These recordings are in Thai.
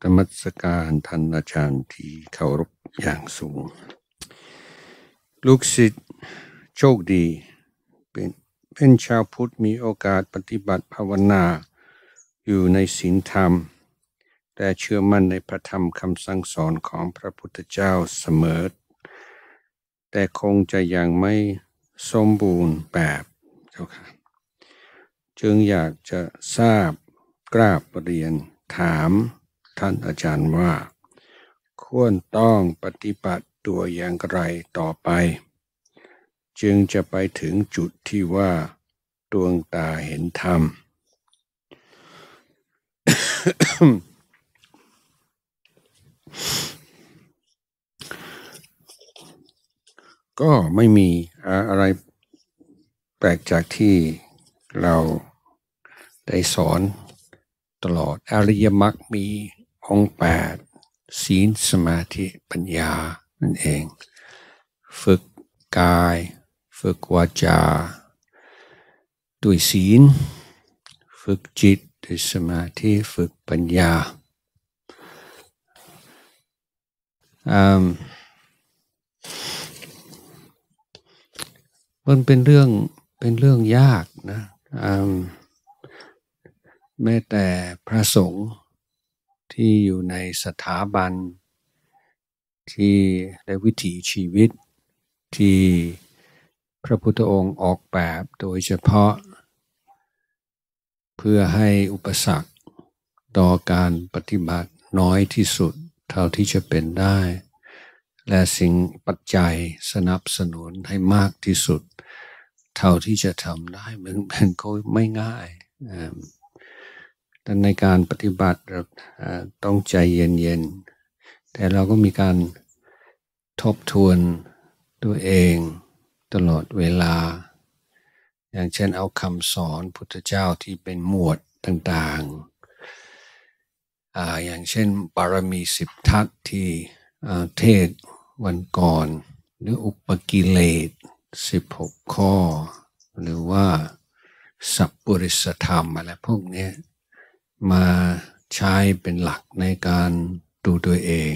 ธรรมสการท่านอาจารย์ที่เคารพอย่างสูง ลูกศิษย์โชคดี เป็นเป็นชาวพุทธมีโอกาสปฏิบัติภาวนาอยู่ในศีลธรรม แต่เชื่อมั่นในพระธรรมคำสั่งสอนของพระพุทธเจ้าเสมอแต่คงจะยังไม่สมบูรณ์แบบ เจ้าค่ะจึงอยากจะทราบกราบเรียนถามท่านอาจารย์ว่า ควรต้องปฏิบัติตัวอย่างไรต่อไป จึงจะไปถึงจุดที่ว่า ดวงตาเห็นธรรม ก็ไม่มีอะไรแปลกจากที่เรา ได้สอนตลอดอริยมรรคมีองค์แปดศีลสมาธิปัญญานั่นเอง ฝึกกายฝึกวาจาด้วยศีล ฝึกจิตด้วยสมาธิฝึกปัญญามมันเป็นเรื่อง เป็นเรื่องยากนะแม้แต่พระสงฆ์ที่อยู่ในสถาบัน ที่และวิถีชีวิตที่พระพุทธองค์ออกแบบโดยเฉพาะ เพื่อให้อุปสรรคต่อการปฏิบัติน้อยที่สุด เท่าที่จะเป็นได้ และสิ่งปัจจัยสนับสนุนให้มากที่สุด เท่าที่จะทำได้มันเป็นก็ไม่ง่ายอดังในการปฏิบัติเราต้องใจเย็นๆ แต่เราก็มีการทบทวนตัวเองตลอดเวลา อย่างเช่นเอาคำสอนพุทธเจ้าที่เป็นหมวดต่างๆออย่างเช่นบารมีสิบทัศที่เทศวันก่อนหรืออุปกิเลสสิบหกข้อ หรือว่าสัพปริสธรรมอะไรพวกนี้มาใช้เป็นหลักในการดูตัวเอง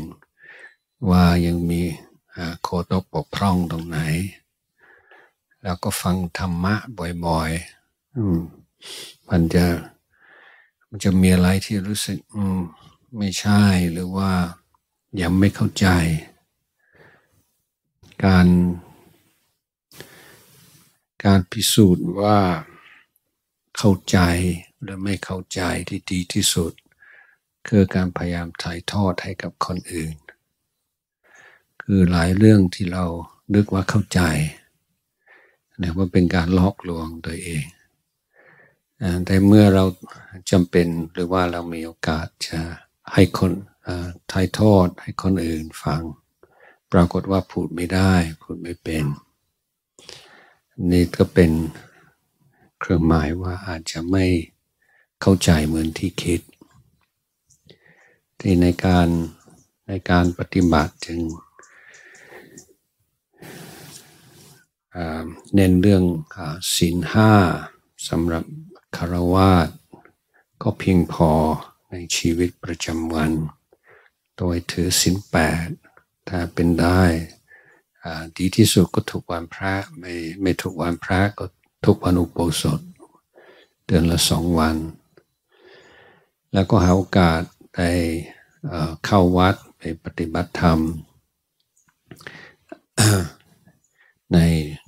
ว่ายังมีโคตกปกพร่องตรงไหน แล้วก็ฟังธรรมะบ่อยๆมันจะมันจะมีอะไรที่รู้สึกไม่ใช่หรือว่ายังไม่เข้าใจ การการพิสูจน์ว่าเข้าใจและไม่เข้าใจที่ดีที่สุด คือการพยายามถ่ายทอดให้กับคนอื่น คือหลายเรื่องที่เรานึกว่าเข้าใจนะว่าเป็นการลอกลวงตัวเองแต่เมื่อเราจำเป็นหรือว่าเรามีโอกาสจะให้คนถ่ายทอดให้คนอื่นฟังปรากฏว่าพูดไม่ได้พูดไม่เป็น นี่ก็เป็นเครื่องหมายว่าอาจจะไม่เข้าใจเหมือนที่คิด ที่ในการในการปฏิบัติจึงเน้นเรื่องศีลห้าสำหรับคารวาสก็เพียงพอในชีวิตประจำวัน โดยถือศีลแปดถ้าเป็นได้ดีที่สุดก็ถูกวันพระ ไม่ไม่ถูกวันพระก็ทุกวันอุโบสถเดือนละสองวันแล้วก็หาโอกาสไปเข้าวัด ไปปฏิบัติธรรมใน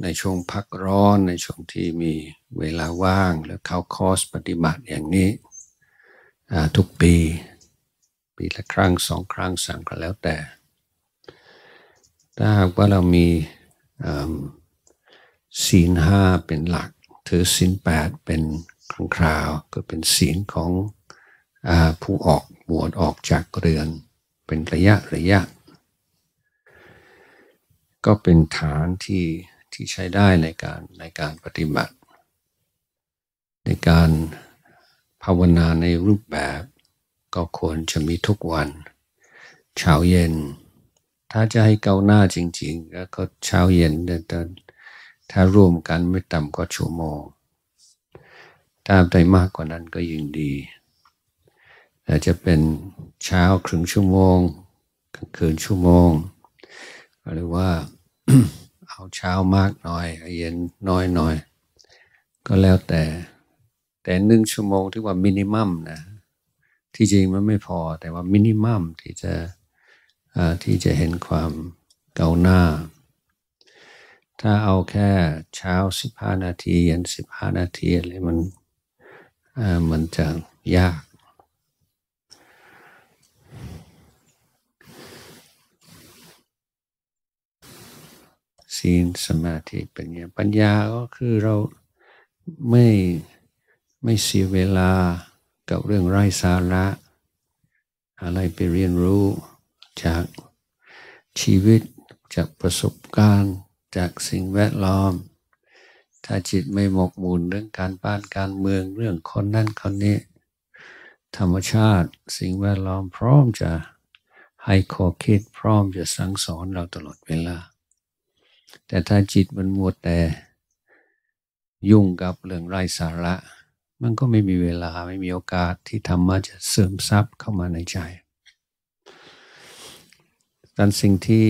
ในช่วงพักร้อนในช่วงที่มีเวลาว่าง แล้วเข้าคอร์สปฏิบัติอย่างนี้ ทุกปี ปีละครั้งสองครั้งสามครั้งแล้วแต่ ถ้าหากว่าเรามีศีลห้าเป็นหลัก ถือศีลแปดเป็นครั้งคราวก็เป็นศีลของผู้ออกบวชออกจากเรือนเป็นระยะ ระยะ ก็เป็นฐานที่ ที่ใช้ได้ในการ ในการปฏิบัติ ในการภาวนาในรูปแบบก็ควรจะมีทุกวัน เช้าเย็น ถ้าจะให้เก้าหน้าจริงๆแล้วก็เช้าเย็นเดินถ้าร่วมกันไม่ต่ำกว่าชั่วโมง ถ้าได้มากกว่านั้นก็ยิ่งดีอาจจะเป็นเช้าครึ่งชั่วโมงกลางคืนชั่วโมง หรือว่าเอาเช้ามากหน่อยเย็นน้อยหน่อยก็แล้วแต่ แต่หนึ่งชั่วโมงที่ว่ามินิมัมนะ ที่จริงมันไม่พอแต่ว่ามินิมัมที่จะที่จะเห็นความเก่าหน้า ถ้าเอาแค่เช้าสิบห้านาทีเย็นสิบห้านาทีอะไรมันมันจะยากศีลสมาธิปัญญาปัญญาก็คือเราไม่ไม่เสียเวลากับเรื่องไร้สาระ อะไรไปเรียนรู้จากชีวิตจากประสบการณ์จากสิ่งแวดล้อม ถ้าจิตไม่หมกมุ่นเรื่องการบ้านการเมืองเรื่องคนนั่นคนนี้ธรรมชาติสิ่งแวดล้อมพร้อมจะ ให้ข้อคิดพร้อมจะสั่งสอนเราตลอดเวลาแต่ถ้าจิตมันมัวแต่ยุ่งกับเรื่องไร้สาระ มันก็ไม่มีเวลาไม่มีโอกาสที่ธรรมะจะเสริมซับเข้ามาในใจกันสิ่งที่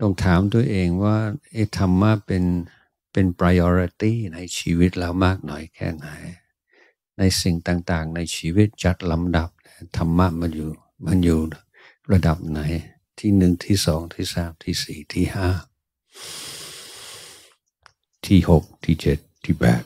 ต้องถามตัวเองว่าไอ้ธรรมะเป็นเป็น priority ในชีวิตเรามากน้อยแค่ไหน ในสิ่งต่างๆ ในชีวิตจัดลำดับ ธรรมะมันอยู่มันอยู่ระดับไหนที่หนึ่งที่สองที่สามที่สี่ที่ห้าที่หกที่เจ็ดที่แปด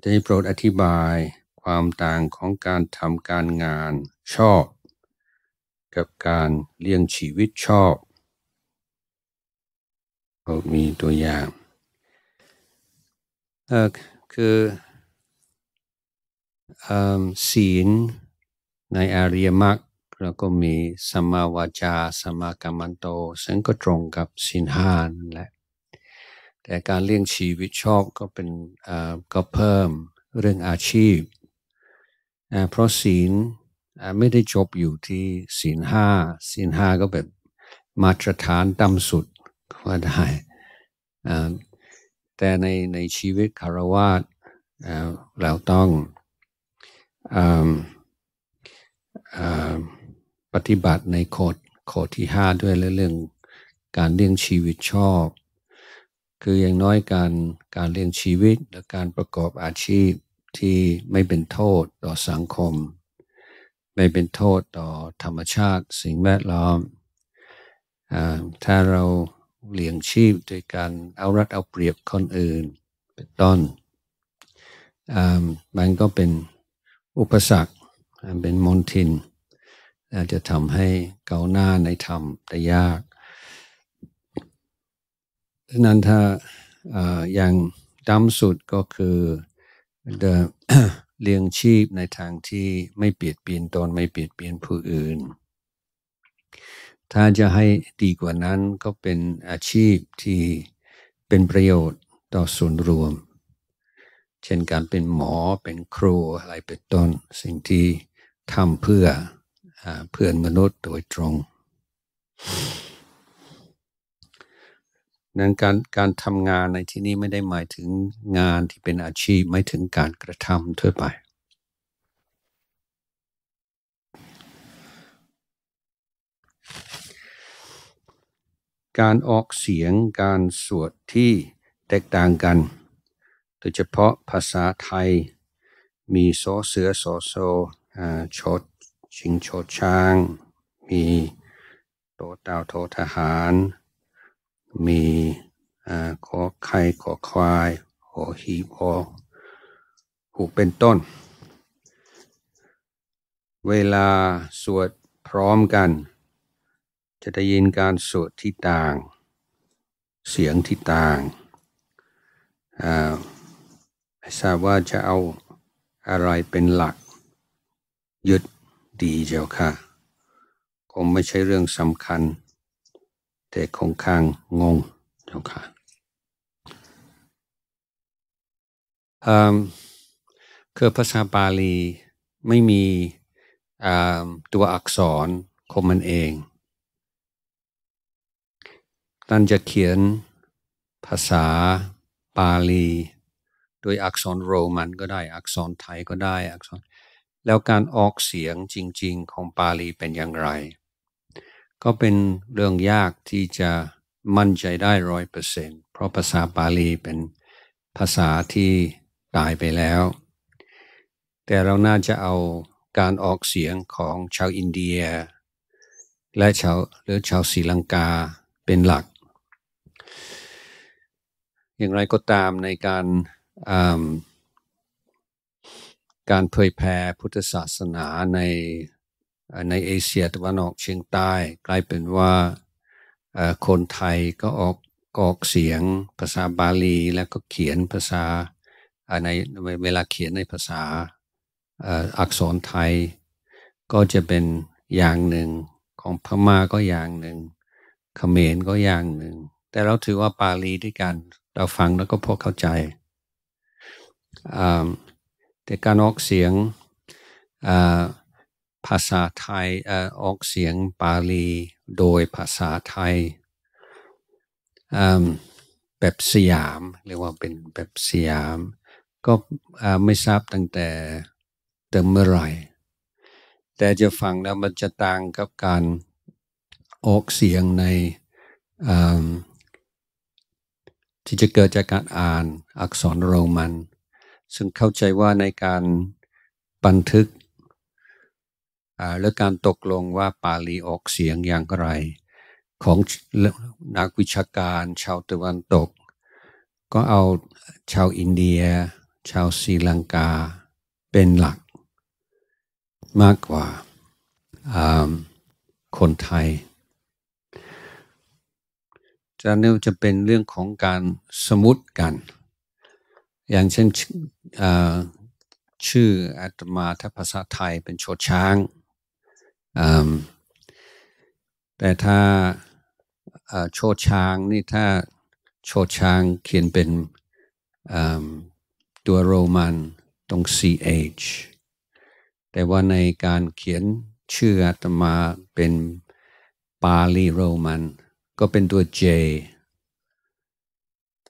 ได้โปรดอธิบายความต่างของการทำการงานชอบ กับการเลี้ยงชีวิตชอบก็มีตัวอย่าง คือศีลในอาริยมรรคเราก็มีสมาวาจาสมากรรมันโต ซึ่งก็ตรงกับสินห้านแหละ แต่การเลี้ยงชีวิตชอบก็เป็นก็เพิ่มเรื่องอาชีพเพราะศีลไม่ได้จบอยู่ที่ศีลห้าศีลห้าก็แบบมาตรฐานต่ำสุดก็ได้ แต่ในในชีวิตคารวะเราต้องอปฏิบัติในโคดโคดที่ห้าด้วยเรื่องการเลี้ยงชีวิตชอบ คืออย่างน้อยการการเลี้ยงชีวิตและการประกอบอาชีพที่ไม่เป็นโทษต่อสังคม ไม่เป็นโทษต่อธรรมชาติสิ่งแวดล้อมอถ้าเราเลี้ยงชีพโดยการเอารัดเอาเปรียบคนอื่นเป็นต้น มันก็เป็นอุปสรรคเป็นมนทิน จะทำให้เกาหน้าในธรรมได้ยากดังนั้นถ้าอย่างดำสุดก็คือดิมเลี้ยงชีพในทางที่ไม่เปลี่ยนเปลี่ยนตน ไม่เปลี่ยนเปลี่ยนผู้อื่น ถ้าจะให้ดีกว่านั้น ก็เป็นอาชีพที่เป็นประโยชน์ต่อส่วนรวม เช่นการเป็นหมอเป็นครูอะไรเป็นต้น สิ่งที่ทำเพื่อเพื่อนมนุษย์โดยตรงนั้นการการทำงานในที่นี้ไม่ได้หมายถึงงานที่เป็นอาชีพไม่ถึงการกระทำทั่วไป การออกเสียงการสวดที่แตกต่างกัน โดยเฉพาะภาษาไทย มีโซเสือโซโซชดชิงชดช้าง มีโตเต่าโตทหารมีขอไข่ขอควาย ขอหีพอผูกเป็นต้น เวลาสวดพร้อมกัน จะได้ยินการสวดที่ต่าง เสียงที่ต่างไม่ทราบว่าจะเอาอะไรเป็นหลักยึดดีเจ้าค่ะคงไม่ใช่เรื่องสำคัญแต่คงคางงงเจ้าค่ะคือภาษาบาลีไม่มีตัวอักษรของมันเองท่านจะเขียนภาษาบาลีโดยอักษรโรมันก็ได้อักษรไทยก็ได้อักษรแล้วการออกเสียงจริงๆของบาลีเป็นอย่างไรก็เป็นเรื่องยากที่จะมั่นใจได้ร้อยเปอร์เซ็นเพราะภาษาบาลีเป็นภาษาที่ตายไปแล้ว แต่เราน่าจะเอาการออกเสียงของชาวอินเดีย และชาวหรือชาวศรีลังกาเป็นหลัก อย่างไรก็ตามในการการเผยแพร่พุทธศาสนาในในเอเชียตะวันออกเฉียงใต้กลายเป็นว่าคนไทยก็ออกกอกเสียงภาษาบาลีแล้วก็เขียนภาษาในเวลาเขียนในภาษาอักษรไทยก็จะเป็นอย่างหนึ่งของพม่าก็อย่างหนึ่งเขมรก็อย่างหนึ่ง แต่เราถือว่าบาลีด้วยกันเราฟังแล้วก็พอเข้าใจแต่การออกเสียงภาษาไทยออกเสียงบาลีโดยภาษาไทยแบบสยามเรียกว่าเป็นแบบสยาม ก็ไม่ทราบตั้งแต่เตมเมื่อไหร่ แต่จะฟังแล้วมันจะต่างกับการออกเสียงในที่จะเกิดจากการอ่านอักษรโรมัน ซึ่งเข้าใจว่าในการบันทึกแลวการตกลงว่าปาลีออกเสียงอย่างไรของนักวิชาการชาวตะวันตก ก็เอาชาวอินเดีย ชาวศรีลังกาเป็นหลักมากกว่าคนไทย จะนี่จะเป็นเรื่องของการสมุดกัน อย่างเช่นชื่ออาตมาถ้าภาษาไทยเป็นโชดช้างแต่ถ้าโชดช้างนี่ถ้าโชดช้างเขียนเป็นตัวโรมันตรง ch แต่ว่าในการเขียนชื่ออาตมาเป็นปาลีโรมันก็เป็นตัว j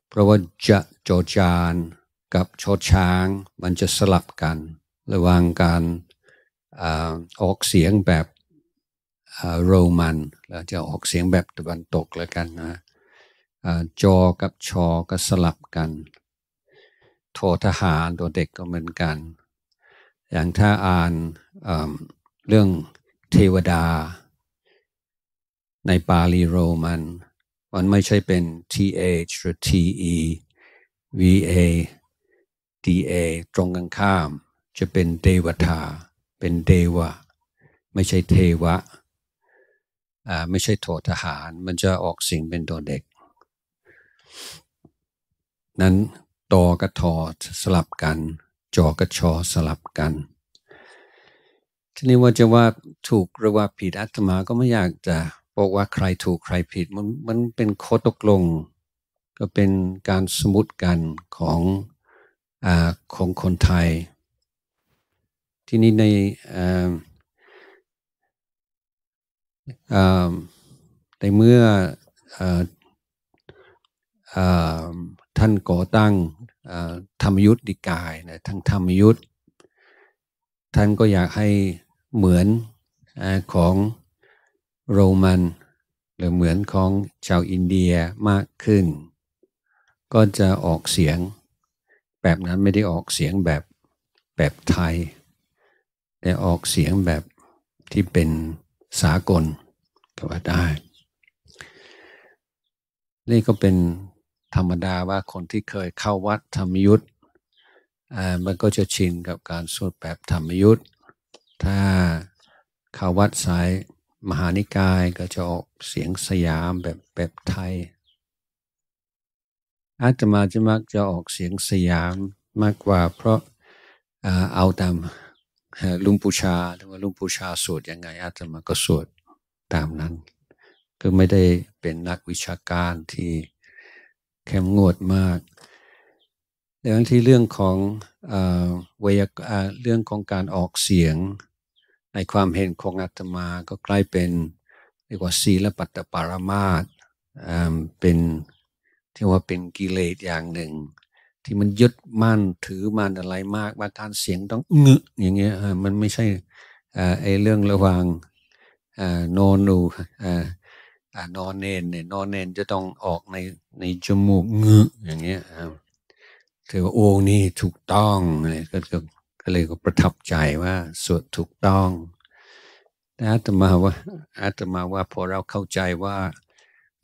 เพราะว่าจะโจจานกับโชดช้างมันจะสลับกัน ระหว่างการออกเสียงแบบโรมันเราจะออกเสียงแบบตะวันตกแล้วกันนะจอ กับชอ ก็สลับกัน โททหาร ตัวเด็กก็เหมือนกัน อย่างถ้าอ่านเเรื่องเทวดา ในปาลีโรมันมันไม่ใช่เป็น th หรือ te va da ตรงกันข้าม จะเป็นเดวทาเป็นเดวะไม่ใช่เทวะไม่ใช่โททหารมันจะออกเสียงเป็นตัวเด็ก นั้น ตอกับทอสลับกัน จอกับชอสลับกันทีนี้ว่าจะว่าถูก หรือว่าผิดอาตมาก็ไม่อยากจะบอกว่าใครถูกใครผิดมันมันเป็นข้อตกลง ก็เป็นการสมมติกันของอของคนไทย ที่นี้ในในเมื่ออท่านก่อตั้งธรรมยุทธดิกายนะทั้งธรรมยุทธท่านก็อยากให้เหมือนของโรมัน หรือเหมือนของชาวอินเดียมากขึ้น ก็จะออกเสียงแบบนั้นไม่ได้ออกเสียงแบบแบบไทย แต่ออกเสียงแบบที่เป็นสากลก็ว่าได้ นี่ก็เป็นธรรมดาว่าคนที่เคยเข้าวัดธรรมยุทธ์มันก็จะชินกับการสวดแบบธรรมยุทธ์ถ้าเข้าวัดสายมหานิกายก็จะออกเสียงสยามแบบแบบไทย อาตมาจะมักจะออกเสียงสยามมากกว่าเพราะเอาตามลุงปูชาหรือว่าลุงปูชาสวดยังไงอาตมาก็สวดตามนั้น ก็ไม่ได้เป็นนักวิชาการที่เข้มงวดมากแล้บางที่เรื่องของเวยากเรื่องของการออกเสียงในความเห็นของอาตมาก็ใกล้เป็นเรียกว่าศีลปัตตปารมาตเป็นที่ว่าเป็นกิเลสอย่างหนึ่งที่มันยึดมั่นถือมั่นอะไรมาก่าทานเสียงต้องเงึ อย่างเงี้ยมันไม่ใช่ไอ้เรื่องระวังนอนนูนอนเนนเนี่ยนอนเนนจะต้องออกในในจมูกเงึอย่างเงี้ยถือว่าโอ้นี่ถูกต้องเลยก็ก็เลยก็ประทับใจว่าสวดถูกต้องอาตมาว่าอาตมาว่า พอเราเข้าใจว่า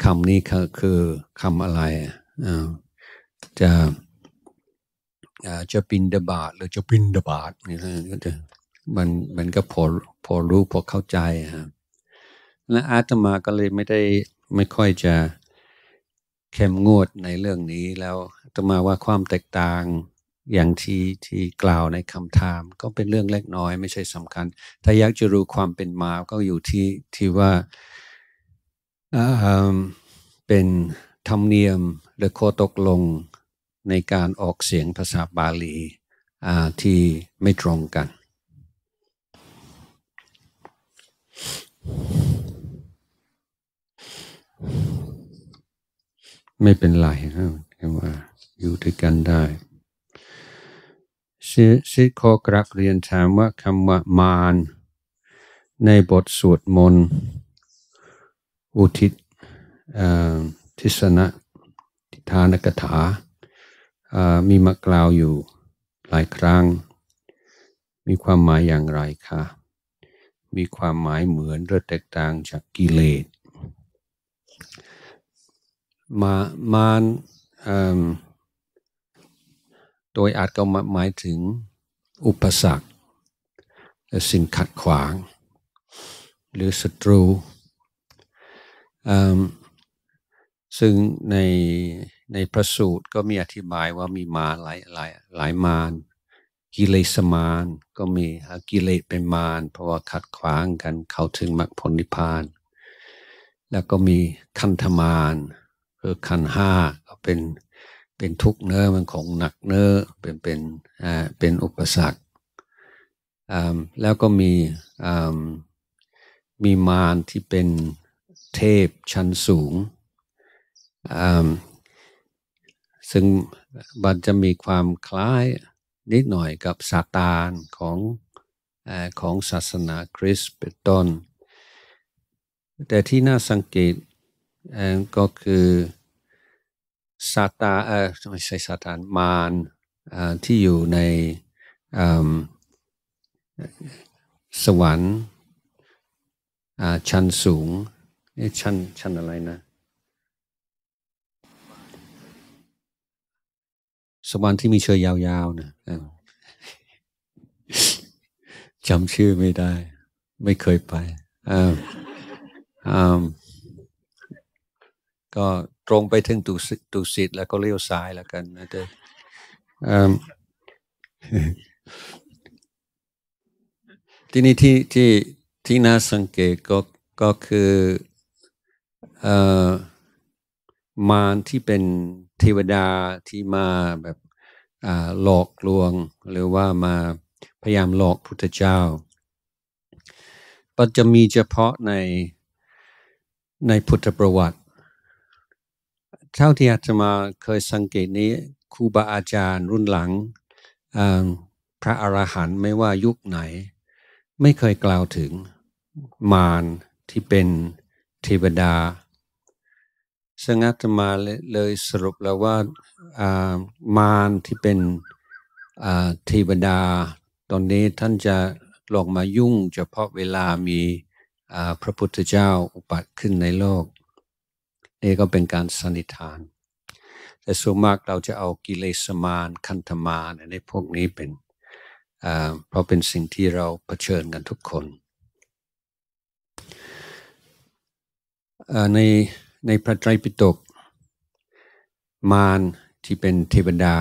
คำนี้คือคำอะไรจะจะปินดาบาดหรือจะปินดาบาทนี่ก็จะมันมันก็พอพอรู้พอเข้าใจฮะและอาตมาก็เลยไม่ได้ไม่ค่อยจะเข้มงวดในเรื่องนี้ แล้วอาตมาว่าความแตกต่างอย่างที่ที่กล่าวในคำถาม ก็เป็นเรื่องเล็กน้อย ไม่ใช่สำคัญ ถ้าอยากจะรู้ความเป็นมาก็อยู่ที่ที่ว่าเป็นธรรมเนียมหรือข้อตกลงในการออกเสียงภาษาบาลีที่ไม่ตรงกัน ไม่เป็นไรคแั่ว่าอยู่ด้วยกันได้ซิซิโคกรักเรียนถามว่า คำว่ามาน ในบทสวดมนต์อุทิศทิศนะทิธฐานกถามีมากล่าวอยู่หลายครั้ง มีความหมายอย่างไรคะ มีความหมายเหมือนหรือแตกต่างจากกิเลส มามานโดยอาจก็หมายถึงอุปสรรคสิ่งขัดขวาง หรือศัตรู ซึ่งในในพระสูตรก็มีอธิบายว่ามีมาหลายหลายหลายมารกิเลสมารก็มีกิเลสเป็นมารเพราะว่าขัดขวางกันเข้าถึงมรรคผลนิพพาน แล้วก็มีคันธมารคือคันห้าก็เป็นเป็นทุกเนื้อมันของหนักเนื้อเป็นเป็นอ่าเป็นอุปสรรคแล้วก็มีมีมารที่เป็นเทพชั้นสูงซึ่งมันจะมีความคล้ายนิดหน่อยกับซาตานของของศาสนาคริสต์เป็นต้น แต่ที่น่าสังเกตก็คือซาตานเออไม่ใช่ซาตานมารที่อยู่ในสวรรค์ชั้นสูง ชั้นชั้นอะไรนะสมรรที่มีเชือยาวๆนะจำชื่อไม่ได้ ไม่เคยไปอ้าอาก็ตรงไปถึงตุสิติแล้วก็เลี้ยวซ้ายแล้วกันนะเด้อที่นี่ที่ที่ที่น่าสังเกตก็ก็คืออมารที่เป็นเทวดาที่มาแบบหลอกลวงหรือว่ามาพยายามหลอกพุทธเจ้าก็จจะมีเฉพาะในในพุทธประวัติ เท่าที่อาจมาเคยสังเกตนี้ครูบาอาจารย์รุ่นหลังพระอรหันต์ไม่ว่ายุคไหน ไม่เคยกล่าวถึงมารที่เป็นเทวดาซึ่งอาตมาเลยสรุปแล้วว่ามารที่เป็นเทวดาตอนนี้ท่านจะลงมายุ่งเฉพาะเวลามีพระพุทธเจ้าอุปัติขึ้นในโลก นี่ก็เป็นการสันนิษฐาน แต่ส่วนมากเราจะเอากิเลสมารคันธมารในพวกนี้เป็นเพราะเป็นสิ่งที่เราเผชิญกันทุกคนในในพระไตรปิฎกมารที่เป็นเทวดา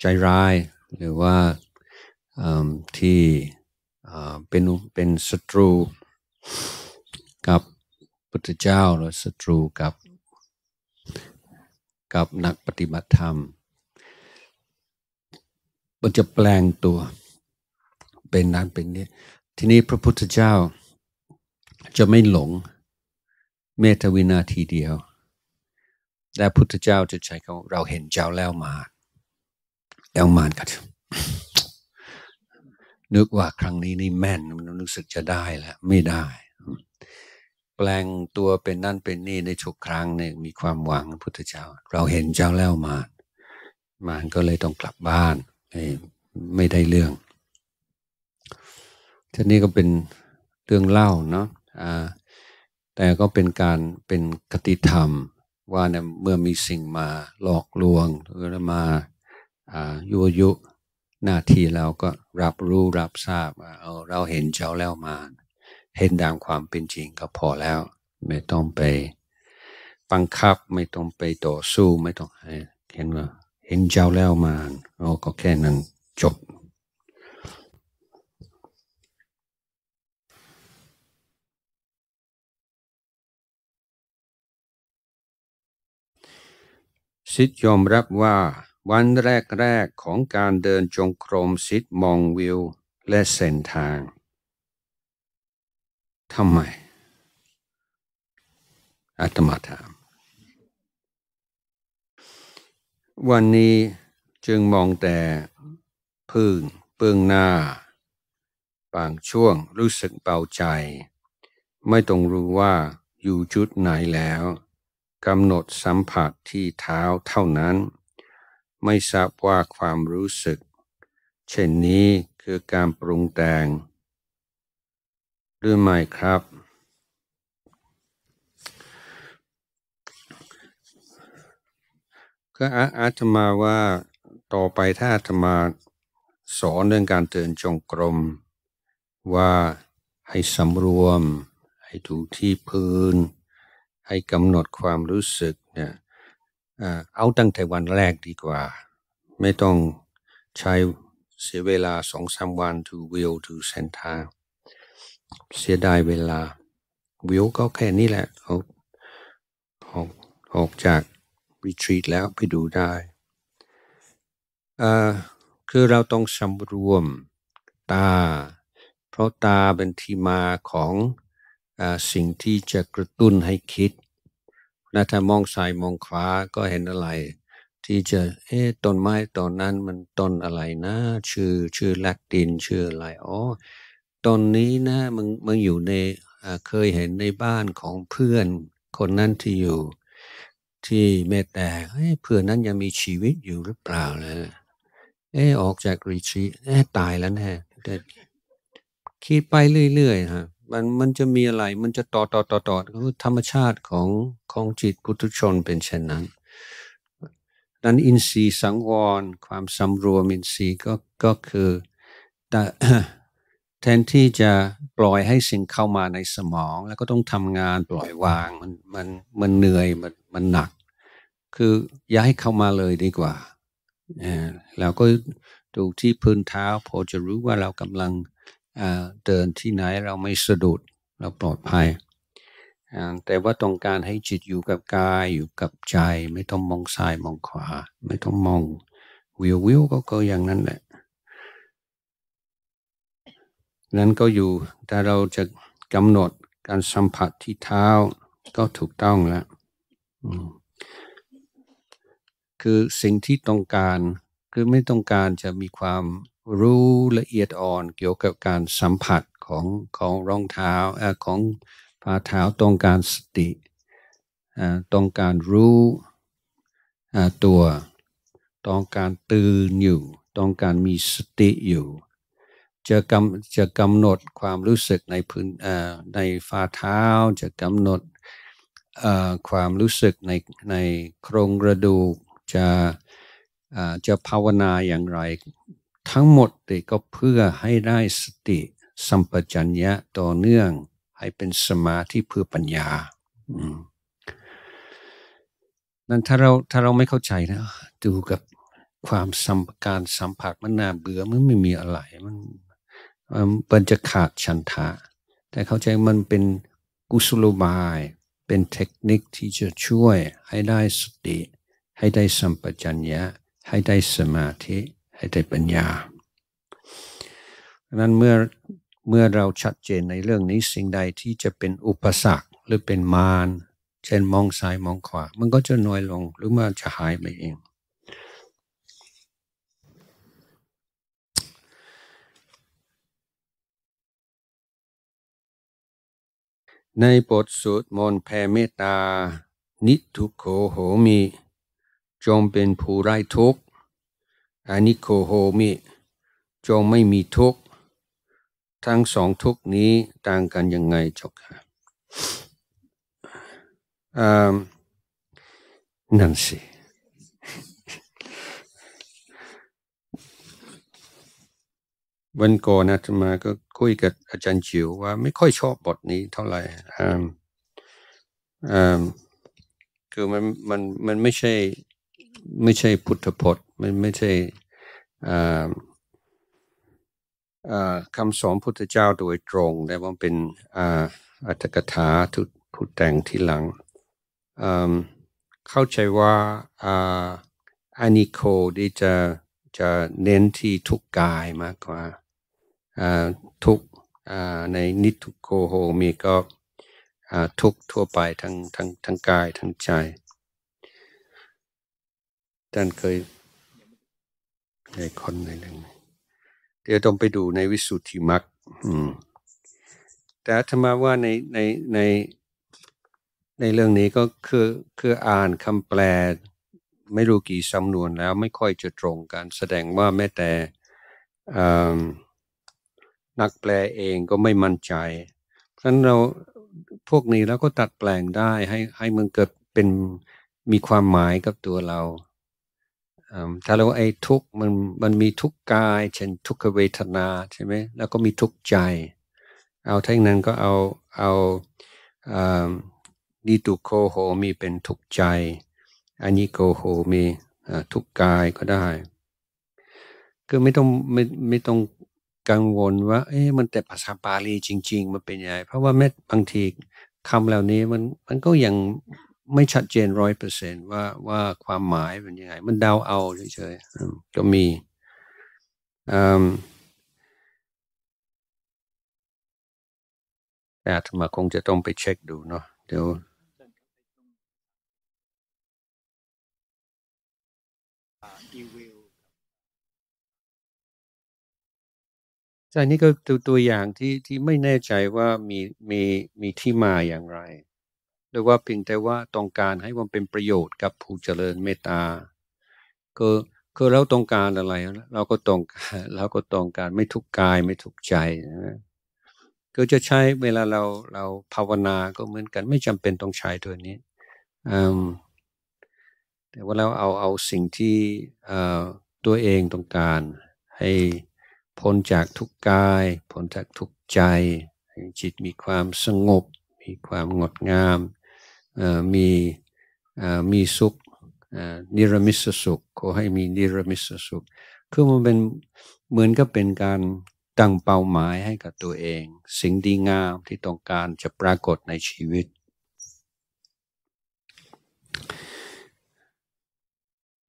ใจร้ายหรือว่าที่เป็นเป็นศัตรูกับพุทธเจ้า หรือศัตรูกับกับนักปฏิบัติธรรม มันจะแปลงตัวเป็นนั้นเป็นนี้ ทีนี้พระพุทธเจ้าจะไม่หลงเมตวินาทีเดียวและพุทธเจ้าจะใช้เขาเราเห็นเจ้าแล้วมา แล้วมานกันนึกว่าครั้งนี้นี่แม่นมันรู้สึกจะได้แล้วไม่ได้ แปลงตัวเป็นนั่นเป็นนี่ในทุกครั้งเนี่ยมีความหวังพุทธเจ้า เราเห็นเจ้าแล้วมา มานก็เลยต้องกลับบ้าน ไม่ได้เรื่องทีนี้ก็เป็นเรื่องเล่าเนาะ อ่าแต่ก็เป็นการเป็นคติธรรมว่าเนี่ยเมื่อมีสิ่งมาหลอกลวงหรือมาย่ายุหน้าที่เราก็รับรู้รับทราบเอาเราเห็นเจ้าแล้วมา เห็นตามความเป็นจริงก็พอแล้วไม่ต้องไปบังคับไม่ต้องไปต่อสู้ไม่ต้องเห็นว่าเห็นเจ้าแล้วมาเราก็แค่นั้นจบซิดยอมรับว่าวันแรกๆของการเดินจงกรมซิดมองวิวและเส้นทาง ทำไมอาตมาถาม วันนี้จึงมองแต่พึ่งเบื้องหน้าบางช่วงรู้สึกเบาใจ ไม่ต้องรู้ว่าอยู่จุดไหนแล้วกำหนดสัมผัสที่เท้าเท่านั้น ไม่ทราบว่าความรู้สึก เช่นนี้คือการปรุงแต่ง หรือไม่ครับก็อาตมาว่าต่อไปถ้าอาตมาสอนเรื่องการเตือนจงกรม ว่าให้สำรวมให้ถูกที่พื้นให้กำหนดความรู้สึกเนี่ยเอาตั้งแต่วันแรกดีกว่า ไม่ต้องใช้เสียเวลาสองสามวันทูวิวทูเซนทาเสียดายเวลาวิวก็แค่นี้แหละ ออกออกออกจากรีทรีตแล้วไปดูได้คือเราต้องสำรวมตา เพราะตาเป็นที่มาของสิ่งที่จะกระตุ้นให้คิด นะถ้ามองซ้ายมองขวาก็เห็นอะไร ที่จะเอ๊ะต้นไม้ต้นนั้นมันต้นอะไรนะ ชื่อชื่อลักติน ชื่ออะไรอ๋อต้นนี้นะมันมันอยู่ในเคยเห็นในบ้านของเพื่อนคนนั้นที่อยู่ ที่เมตแต่เพื่อนนั้นยังมีชีวิตอยู่หรือเปล่าเลยเอะออกจากรีชีเอะตายแล้วแน่คิดไปเรื่อยๆฮะมันมันจะมีอะไร มันจะต่อต่อต่อต่อคือธรรมชาติของของจิตพุทุชนเป็นเช่นนั้นนั้นอินทรีย์สังวร ความสำรวมอินทรีย์ก็ก็คือแต่แทนที่จะปล่อยให้สิ่งเข้ามาในสมอง แล้วก็ต้องทำงานปล่อยวางมันมันมันเหนื่อย มันมันหนัก คืออย่าให้เข้ามาเลยดีกว่า แล้วก็ดูที่พื้นเท้าพอจะรู้ว่าเรากำลังเดินที่ไหนเราไม่สะดุดเราปลอดภัย แต่ว่าต้องการให้จิตอยู่กับกายอยู่กับใจ ไม่ต้องมองซ้ายมองขวา ไม่ต้องมองวิววิวก็ก็อย่างนั้นแหละนั้นก็อยู่ แต่เราจะกำหนดการสัมผัสที่เท้า ก็ถูกต้องแล้วคือสิ่งที่ต้องการคือไม่ต้องการจะมีความรู้ละเอียดอ่อนเกี่ยวกับการสัมผัสของของรองเท้าของฝ่าเท้าต้องการสติต้องการรู้ตัวต้องการตื่นอยู่ ต้องการมีสติอยู่ จะกำจะกำหนดความรู้สึกในพื้นในฝ่าเท้า จะกำหนดความรู้สึกในในโครงกระดูกจะจะภาวนาอย่างไรทั้งหมดเลยก็เพื่อให้ได้สติ สัมปชัญญะต่อเนื่อง ให้เป็นสมาธิเพื่อปัญญานั้นถ้าเราถ้าเราไม่เข้าใจนะดูกับความสัมการสัมผัสมันน่าเบื่อมันไม่มีอะไรมันมันจะขาดชันทะแต่เข้าใจมันเป็นกุศโลบายเป็นเทคนิคที่จะช่วย ให้ได้สติ ให้ได้สัมปชัญญะให้ได้สมาธิให้ได้ปัญญาดังนั้นเมื่อเมื่อเราชัดเจนในเรื่องนี้สิ่งใดที่จะเป็นอุปสรรคหรือเป็นมารเช่นมองซ้ายมองขวา มันก็จะน้อยลงหรือมันจะหายไปเอง ในบทสุดมนแผ่เมตตา นิทุโขโหมิจงเป็นผู้ไร้ทุกอานิโคโฮมิจงไม่มีทุก ทั้งสองทุกนี้ต่างกันยังไงจกาค่ะนั่นสิวันก่อนอาตมาก็คุยกับอาจารย์จิว ว่าไม่ค่อยชอบบทนี้เท่าไหร่คือมันมันมันไม่ใช่ไม่ใช่พุทธพจน์ไม่ไม่ใช่คำสอนพุทธเจ้าโดยตรง แต่ว่าเป็นอัตถกถาทุตผู้แต่งที่หลังเข้าใจว่าอานิโคดีจะจะเน้นที่ทุกกายมากกว่าทุกในนิทุโกโฮมีก็ทุกทั่วไปทั้งทั้งทั้งกายทั้งใจท่านเคยในคอนในเรื่องเดี๋ยวต้องไปดูในวิสุทธิมรรคแต่ธรรมาว่าในในใน ในเรื่องนี้ก็คือคืออ่านคำแปล ไม่รู้กี่สำนวนแล้วไม่ค่อยจะตรงกันแสดงว่าแม้แต่นักแปลเองก็ไม่มั่นใจ เพราะฉะนั้นเราพวกนี้เราก็ตัดแปลงได้ให้ ให้มันเกิดเป็นมีความหมายกับตัวเราถ้าเราไอ้ทุกมันมันมีทุกกาย เช่นทุกขเวทนาใช่ไหมแล้วก็มีทุกใจ เอาทั้งนั้นก็เอาเอานิตุโคโหมีเป็นทุกใจอันนี้โกโหมีทุกกายก็ได้ก็ไม่ต้องไม่ไม่ต้องกังวลว่าเอ๊ะมันแต่ภาษาบาลีจริง ๆมันเป็นยังไงเพราะว่าแม้บางทีคำเหล่านี้มันมันก็ยังไม่ชัดเจนร้อยเปอร์เซนว่า ว่าความหมายเป็นยังไง มันเดาเอาเฉยๆ ก็มีแต่อมาคงจะต้องไปเช็คดูเนาะเดี๋ยวใช่นี่ก็ตัวตัวอย่างที่ที่ไม่แน่ใจว่ามีมีมีที่มาอย่างไรรือว่าเพียงแต่ว่าต้องการให้มันเป็นประโยชน์กับผู้เจริญเมตตาก็คือเราต้องการอะไร เราก็ต้องเราก็ต้องการไม่ทุกกายไม่ทุกใจนะก็จะใช้เวลาเราเราภาวนาก็เหมือนกันไม่จำเป็นต้องใช้ตัวนี้ แต่ว่าเราเอาเอาสิ่งที่ตัวเองต้องการให้พ้นจากทุกกายพ้นจากทุกใจใจิตมีความสงบ มีความงดงามมีมีสุขนิรมิสสุขขอให้มีนิรมิสสุขคือมันเป็นเหมือนกับเป็นการตั้งเป้าหมายให้กับตัวเอง สิ่งดีงาม ที่ต้องการจะปรากฏในชีวิต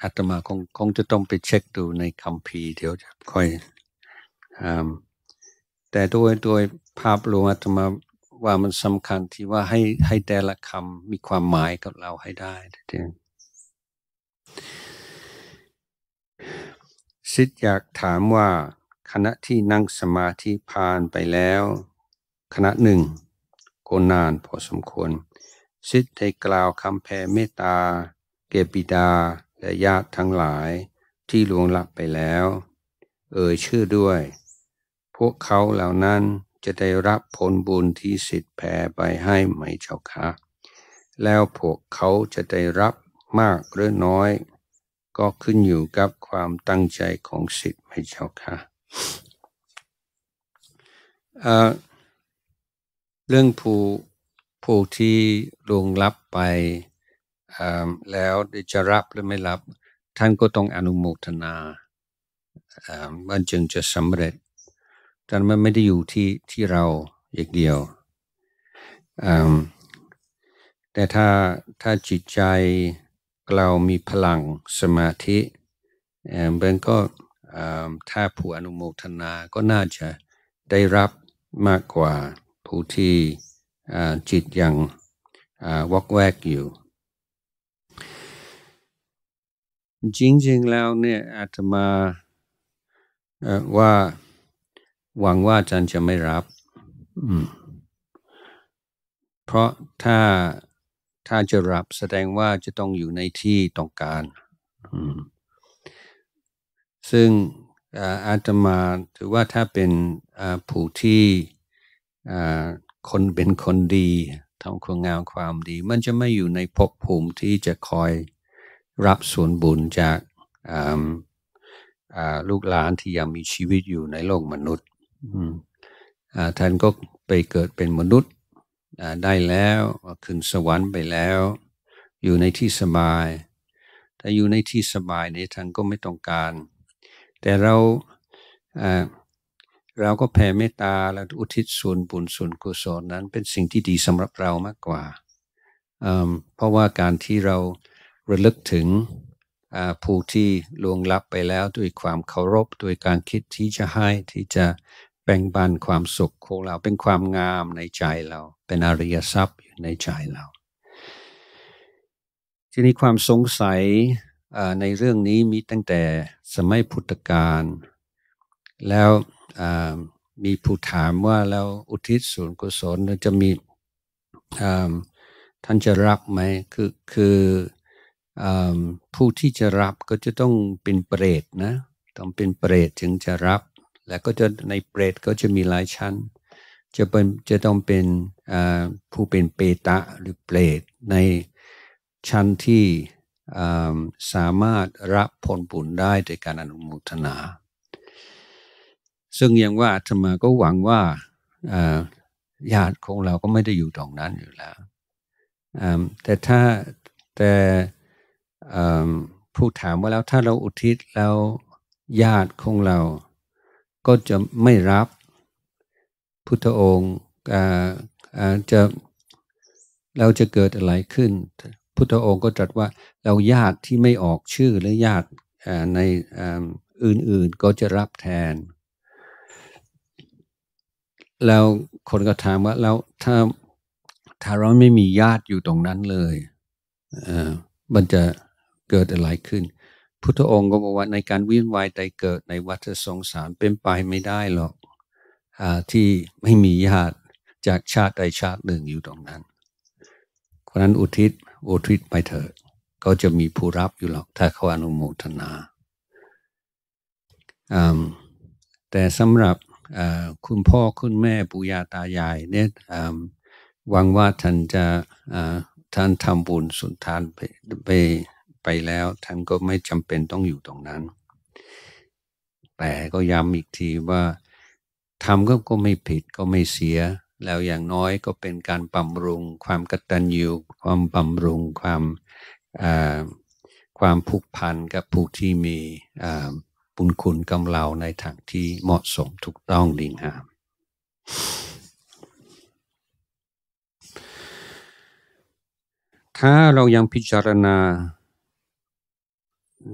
อาตมาคงคงจะต้องไปเช็คดูในคำพีเดี๋ยวจะค่อยแต่โดยโดยภาพรวมอาตมาว่ามันสำคัญที่ว่าให้ให้แต่ละคำมีความหมายกับเราให้ได้ทีสิทธิ์อยากถามว่าขณะที่นั่งสมาธิผ่านไปแล้วขณะหนึ่งก็นานพอสมควรสิทธิ์ได้กล่าวคำแพ่เมตตา เกปิดา และญาติทั้งหลายที่ลวงลับไปแล้ว เอ่ยชื่อด้วย พวกเขาเหล่านั้นจะได้รับผลบุญที่สิทธิแผ่ไปให้ไหมเจ้าคะ แล้วพวกเขาจะได้รับมากหรือน้อยก็ขึ้นอยู่กับความตั้งใจของสิทธิ์ไหมเจ้าคะเรื่องผู้ผู้ที่ลงรับไปแล้วจะรับหรือไม่รับ ท่านก็ต้องอนุโมทนามันจึงจะสำเร็จแ่มันไม่ได้อยู่ที่ที่เราอย่างเดียว แต่ถ้าถ้าจิตใจเรามีพลังสมาธิเบนก็ถ้าผู้อนุโมทนาก็น่าจะได้รับมากกว่าผู้ที่จิตยังวอกแวกอยู่ จริงๆแล้วเนี่ยอาตมาว่าหวังว่าอาจารย์จะไม่รับ เพราะถ้าถ้าจะรับแสดงว่าจะต้องอยู่ในที่ต้องการ ซึ่งอาตมาถือว่าถ้าเป็นผู้ที่คนเป็นคนดีทำคุณงามความดี มันจะไม่อยู่ในภพภูมิที่จะคอยรับส่วนบุญจากลูกหลานที่ยังมีชีวิตอยู่ในโลกมนุษย์ท่านก็ไปเกิดเป็นมนุษย์ได้แล้วขึ้นสวรรค์ไปแล้ว อยู่ในที่สบายถ้าอยู่ในที่สบายนียท่านก็ไม่ต้องการ แต่เราเราก็แผ่เมตตาและอุทิศส่วนบุญส่วนกุศลนั้นเป็นสิ่งที่ดีสำหรับเรามากกว่าเพราะว่าการที่เราระลึกถึงผู้ที่ลวงลับไปแล้วด้วยความเคารพด้วยการคิดที่จะให้ที่จะแบ่งบานความสุขของเราเป็นความงามในใจเราเป็นอริยทรัพย์อยู่ในใจเราทีนี้ความสงสัยในเรื่องนี้มีตั้งแต่สมัยพุทธกาลแล้วมีผู้ถามว่าแล้วอุทิศส่วนกุศลจะมีท่านจะรับไหมคือคืออผู้ที่จะรับก็จะต้องเป็นเปรตนะต้องเป็นเปรตถึงจะรับแล้วก็จะในเปรตก็จะมีหลายชั้น จะเป็นจะต้องเป็นผู้เป็นเปตะ หรือเปรตในชั้นที่สามารถรับผลบุญได้โดยการอนุโมทนา ซึ่งยังว่าธรรมาก็หวังว่าญาติของเราก็ไม่ได้อยู่ตรงนั้นอยู่แล้ว แต่ถ้าแต่ผู้ถามว่าแล้วถ้าเราอุทิศแล้วญาติของเราก็จะไม่รับพุทธองค์จะเราจะเกิดอะไรขึ้น พุทธองค์ก็ตรัสว่าเราญาติที่ไม่ออกชื่อและญาติในอื่นๆก็จะรับแทน แล้วคนก็ถามว่าแล้วถ้าถ้าเราไม่มีญาติอยู่ตรงนั้นเลย มันจะเกิดอะไรขึ้นพุทธองค์ก็บอกว่าในการวิ่นวายใจเกิดในวัฏสงสารเป็นไปไม่ได้หรอกอที่ไม่มีญาติจากชาติใดชาติหนึ่งอยู่ตรงนั้น เพราะนั้นอุทิศอุทิศไปเถอะ ก็จะมีผู้รับอยู่หรอก ถ้าเขาอนุโมทนา แต่สำหรับคุณพ่อ คุณแม่ปู่ยาตายายเนี่ยหวังว่าท่านจะท่านทำบุญสุนทานไปไปแล้วท่านก็ไม่จำเป็นต้องอยู่ตรงนั้น แต่ก็ย้ำอีกทีว่าทำก็ก็ไม่ผิดก็ไม่เสีย แล้วอย่างน้อยก็เป็นการบำรุงความกตัญญูความบำรุง ความความผูกพันกับผู้ที่มีบุญคุณกำเราในทางที่เหมาะสมถูกต้องดีงามถ้าเรายังพิจารณา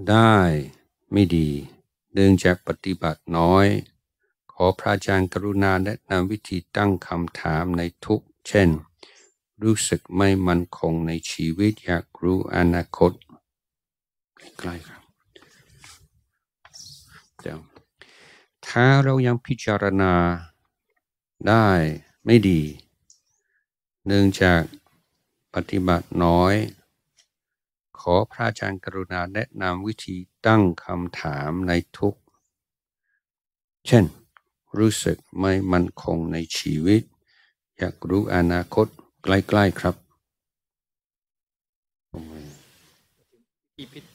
ได้ไม่ดี เนื่องจากปฏิบัติน้อย ขอพระอาจารย์กรุณาแนะนำวิธีตั้งคำถามในทุกเช่น รู้สึกไม่มั่นคงในชีวิตอยากรู้อนาคตใกล้ครับ ถ้าเรายังพิจารณาได้ไม่ดี เนื่องจากปฏิบัติน้อยขอพระอาจารย์กรุณาแนะนำวิธีตั้งคำถามในทุกเช่น รู้สึกไม่มั่นคงในชีวิต อยากรู้อนาคตใกล้ ๆครับ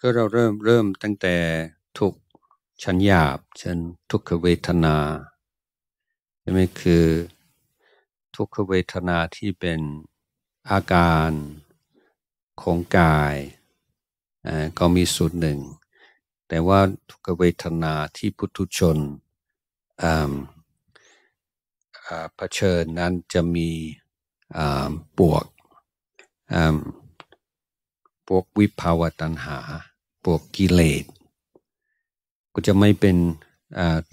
ก็เราเริ่มเริ่มตั้งแต่ทุกชั้นหยาบชั้นทุกขเวทนา ใช่ไหมคือทุกขเวทนาที่เป็นอาการของกายก็มีสูตรหนึ่ง แต่ว่าทุกขเวทนาที่พุทุชนเผชิญนั้นจะมีบวกพวกวิภาวตัณหาพวกกิเลสก็จะไม่เป็น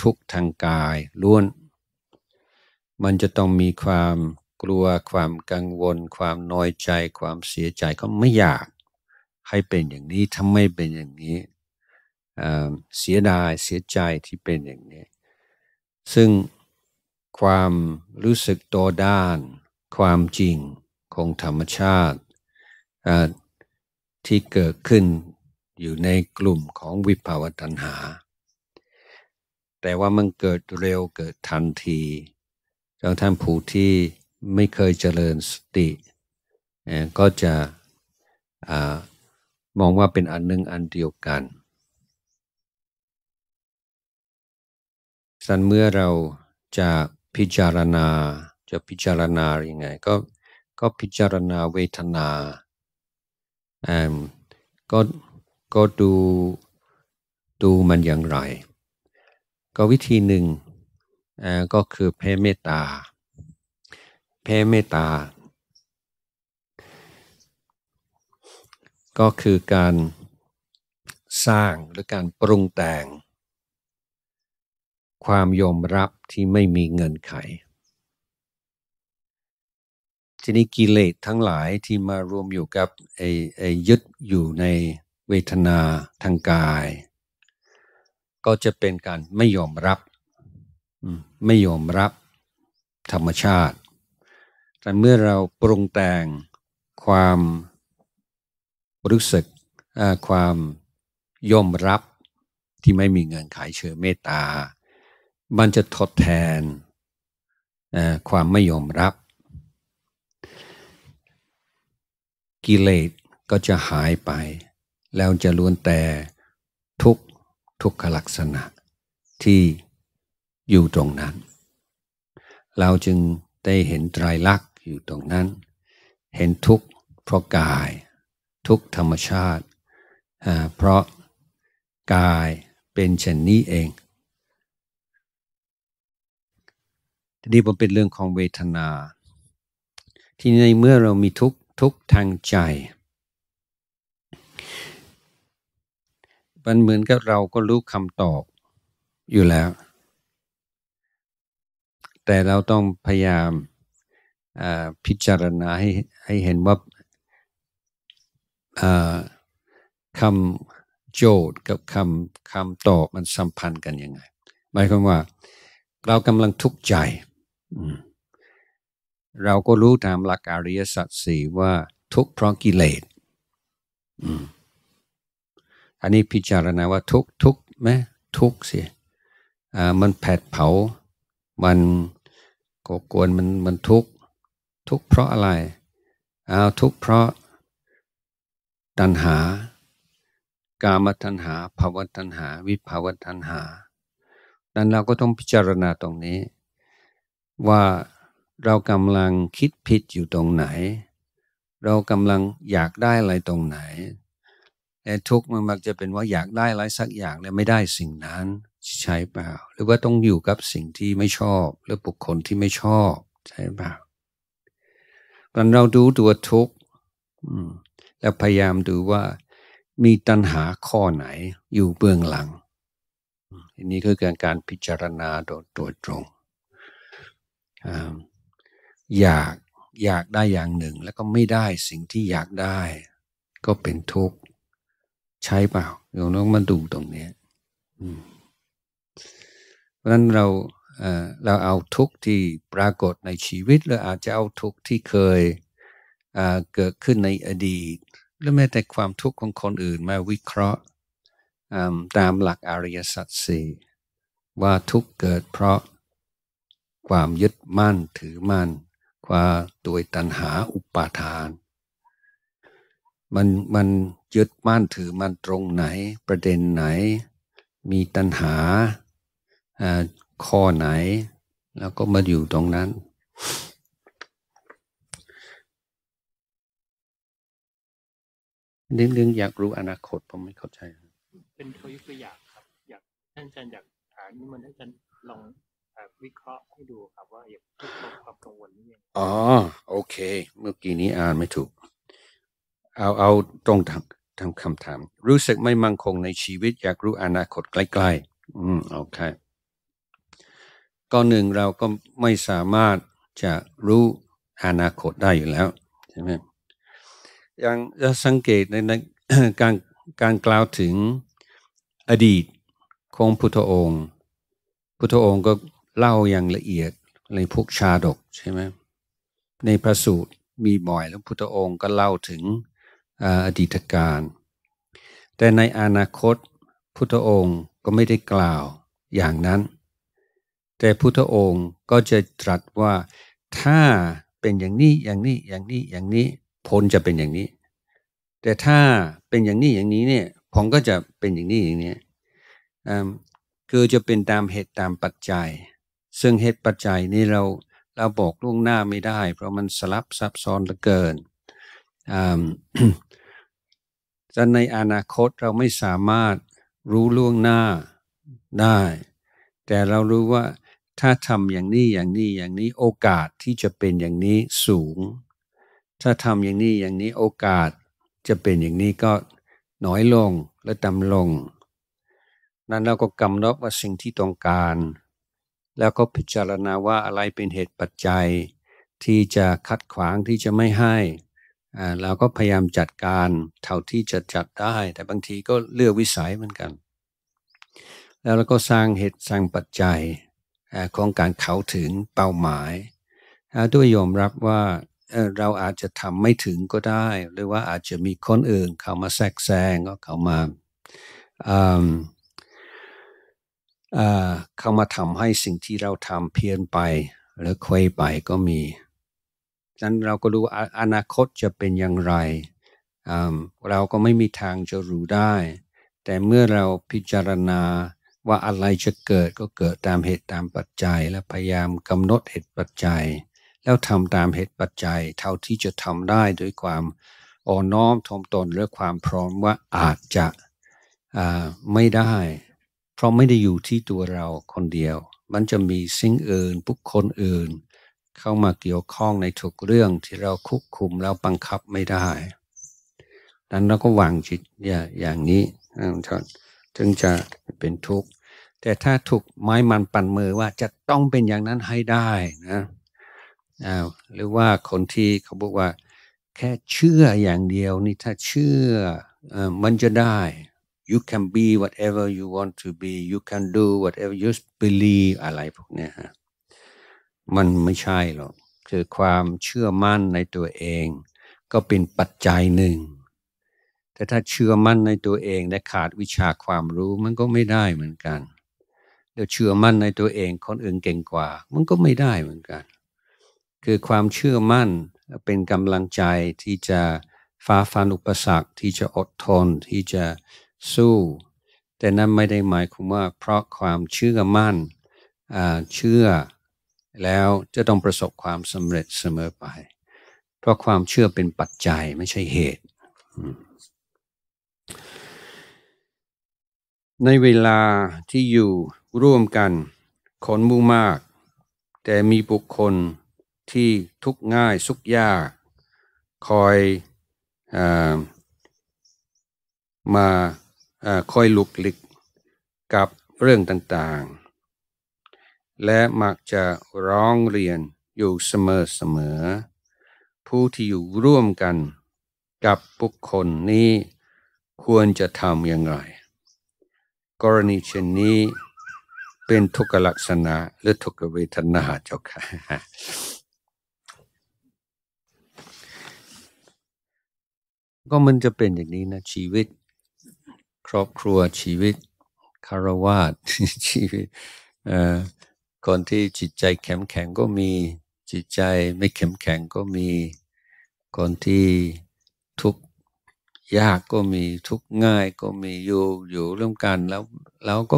ทุกข์ทางกายล้วน มันจะต้องมีความกลัวความกังวล ความน้อยใจความเสียใจก็ไม่อยากให้เป็นอย่างนี้ทำไมเป็นอย่างนี้ เสียดายเสียใจที่เป็นอย่างนี้ ซึ่งความรู้สึกตัวด้าน ความจริงของธรรมชาติที่เกิดขึ้นอยู่ในกลุ่มของวิภาวตัญหา แต่ว่ามันเกิดเร็วเกิดทันทีจนท่านผู้ที่ไม่เคยเจริญสติ ก็จะมองว่าเป็นอันหนึ่งอันเดียวกันสันเมื่อเราจะพิจารณา จะพิจารณาอย่างไงก็ก็พิจารณาเวทนาก็ก็ดูดูมันอย่างไร ก็วิธีหนึ่งก็คือแพ่เมตตาแพ่เมตตา ก็คือการสร้างหรือการปรุงแต่งความยอมรับที่ไม่มีเงินไขทีนี้กิเลสทั้งหลายที่มารวมอยู่กับไอ้ไอ้ยึดอยู่ในเวทนาทางกาย ก็จะเป็นการไม่ยอมรับไม่ยอมรับธรรมชาติ แต่เมื่อเราปรุงแต่งความรู้สึกความยอมรับที่ไม่มีเงินขายเชื่อเมตตา มันจะทดแทนความไม่ยอมรับกิเลสก็จะหายไป แล้วจะล้วนแต่ทุกทุกขลักษณะที่อยู่ตรงนั้น เราจึงได้เห็นไตรลักษณ์อยู่ตรงนั้น เห็นทุกเพราะกายทุกธรรมชาติ เพราะกายเป็นเช่นนี้เอง ทีนี้มันเป็นเรื่องของเวทนา ที่ในเมื่อเรามีทุกทุกทางใจ มันเหมือนกับเราก็รู้คำตอบอยู่แล้ว แต่เราต้องพยายามพิจารณาให้ให้เห็นว่าคำโจทย์กับคำคำตอบมันสัมพันธ์กันยังไงหมายความว่า เรากำลังทุกข์ใจเราก็รู้ตามหลักอริยสัจสี่ว่าทุกข์เพราะกิเลสอันนี้พิจารณาว่าทุกทุกไหมทุกสิมันแผดเผา มันก่กวนมันมันทุกทุกเพราะอะไร อ้าวทุกเพราะตัณหากามตัณหาภาวตัณหา วิภาวตัณหานั้นเราก็ต้องพิจารณาตรงนี้ว่าเรากำลังคิดผิดอยู่ตรงไหน เรากำลังอยากได้อะไรตรงไหน แต่ทุกมันมักจะเป็นว่าอยากได้อะไรสักอย่างแล้วไม่ได้สิ่งนั้นใช่เปล่า หรือว่าต้องอยู่กับสิ่งที่ไม่ชอบหรือบุคคลที่ไม่ชอบใช่เปล่าตอนเราดูตัวทุกข์แล้วพยายามดูว่า มีตัณหาข้อไหนอยู่เบื้องหลังอันนี้คือการการพิจารณาโดยตัวตรงอ่าอยากอยากได้อย่างหนึ่งแล้วก็ไม่ได้สิ่งที่อยากได้ ก็เป็นทุกข์ใช่เปล่าโยมต้องมาดูตรงนี้เพราะนั้นเราเราเอาทุกข์ที่ปรากฏในชีวิตหรืออาจจะเอาทุกข์ที่เคยเกิดขึ้นในอดีต หรือแม้แต่ความทุกข์ของคนอื่นมาวิเคราะห์ตามหลักอริยสัจสี่ว่าทุกข์เกิดเพราะความยึดมั่นถือมั่นว่าโดยตัณหาอุปาทาน มันมันยึดมั่นถือมันตรงไหน ประเด็นไหน มีตัณหาข้อไหน แล้วก็มาอยู่ตรงนั้นเรื่องอยากรู้อนาคต ผมไม่เข้าใจ เป็นตัวอย่างครับ อยากท่านอาจารย์อยากถามนี่มันท่านอาจารย์ลองวิเคราะห์ให้ดูครับว่าอย่าความกังวลนี่ยังอ๋อโอเค เมื่อกี้นี้อ่านไม่ถูก เอา เอาตรงทางทำคำถาม รู้สึกไม่มั่งคงในชีวิต อยากรู้อนาคตใกล้ ๆ อืมโอเคก็หนึ่งเราก็ไม่สามารถจะรู้อนาคตได้อยู่แล้วใช่ไหมยังจะสังเกตในการการกล่าวถึงอดีตของพุทธองค์ พุทธองค์ก็เล่าอย่างละเอียดในพวกชาดกใช่ไหมในพระสูตรมีบ่อยแล้วพุทธองค์ก็เล่าถึงอดีตการแต่ในอนาคตพุทธองค์ก็ไม่ได้กล่าวอย่างนั้น แต่พุทธองค์ก็จะตรัสว่าถ้าเป็นอย่างนี้อย่างนี้อย่างนี้อย่างนี้ผลจะเป็นอย่างนี้ แต่ถ้าเป็นอย่างนี้อย่างนี้เนี่ยผลก็จะเป็นอย่างนี้อย่างนี้คือจะเป็นตามเหตุตามปัจจัยซึ่งเหตุปัจจัยนี้เราเราบอกล่วงหน้าไม่ได้ เพราะมันสลับซับซ้อนเหลือเกินจนในอนาคตเราไม่สามารถรู้ล่วงหน้าได้ แต่เรารู้ว่าถ้าทำอย่างนี้อย่างนี้ อย่างนี้โอกาสที่จะเป็นอย่างนี้สูง ถ้าทำอย่างนี้อย่างนี้โอกาสจะเป็นอย่างนี้ก็น้อยลงและต่ำลง นั้นเราก็กำหนดว่าสิ่งที่ต้องการแล้วก็พิจารณาว่าอะไรเป็นเหตุปัจจัยที่จะคัดขวางที่จะไม่ให้ เราก็พยายามจัดการเท่าที่จะจัดได้ แต่บางทีก็เลือกวิสัยเหมือนกัน แล้วเราก็สร้างเหตุสร้างปัจจัยของการเข้าถึงเป้าหมาย ด้วยยอมรับว่าเราอาจจะทำไม่ถึงก็ได้ หรือว่าอาจจะมีคนอื่น เข้ามาแทรกแซงก็เข้ามาเข้ามาทำให้สิ่งที่เราทำเพี้ยนไปหรือเควยไปก็มีฉะนั้นเราก็รู้อนาคตจะเป็นอย่างไร เราก็ไม่มีทางจะรู้ได้ แต่เมื่อเราพิจารณา ว่าอะไรจะเกิดก็เกิดตามเหตุตามปัจจัย และพยายามกำหนดเหตุปัจจัย แล้วทำตามเหตุปัจจัย เท่าที่จะทำได้ด้วยความอ่อนน้อมถมตนและความพร้อมว่าอาจจะไม่ได้ราะไม่ได้อยู่ที่ตัวเราคนเดียว มันจะมีสิ่งอื่น บุคคลอื่น เข้ามาเกี่ยวข้องในทุกเรื่องที่เราควบคุมแล้วบังคับไม่ได้ ดังนั้นเราก็วางจิตอย่าอย่างนี้ถึงจะเป็นทุกข์ แต่ถ้าถูกไม้มันปั่นมือว่าจะต้องเป็นอย่างนั้นให้ได้นะหรือว่าคนที่เขาบอกว่าแค่เชื่ออย่างเดียวนี่ถ้าเชื่ออมันจะได้ you can be whatever you want to be you can do whatever you believe อะไรพวกนี้ฮะมันไม่ใช่หรอก คือความเชื่อมั่นในตัวเอง ก็เป็นปัจจัยหนึ่ง แต่ถ้าเชื่อมั่นในตัวเองและขาดวิชาความรู้มันก็ไม่ได้เหมือนกันเดี๋ยวเชื่อมั่นในตัวเอง คนอื่นเก่งกว่ามันก็ไม่ได้เหมือนกัน คือความเชื่อมั่น เป็นกำลังใจที่จะฟ้าฟันอุปสรรค ที่จะอดทนที่จะสู้ แต่นั้นไม่ได้หมายความว่าเพราะความเชื่อมั่นเชื่อแล้วจะต้องประสบความสำเร็จเสมอไป เพราะความเชื่อเป็นปัจจัยไม่ใช่เหตุ ในเวลาที่อยู่ร่วมกันคนมุ่งมาก แต่มีบุคคลที่ทุกง่าย สุกยาก คอยอมาคอยลุกลิกกับเรื่องต่างๆ และมักจะร้องเรียนอยู่เสมอเสมอผู้ที่อยู่ร่วมกันกับบุคคลนี้ควรจะทำอย่างไร กรณีเช่นนี้เป็นทุกขลักษณะหรือทุกขเวทนาเจ้าค่ะ ก็มันจะเป็นอย่างนี้นะ ชีวิตครอบครัวชีวิตคารวาสชีวิตคนที่จิตใจแข็งแข็งก็มีจิตใจไม่แข็งแข็งก็มีคนที่ทุกยากก็มีทุกง่ายก็มีอยู่อยู่ร่วมกันแล้วเราก็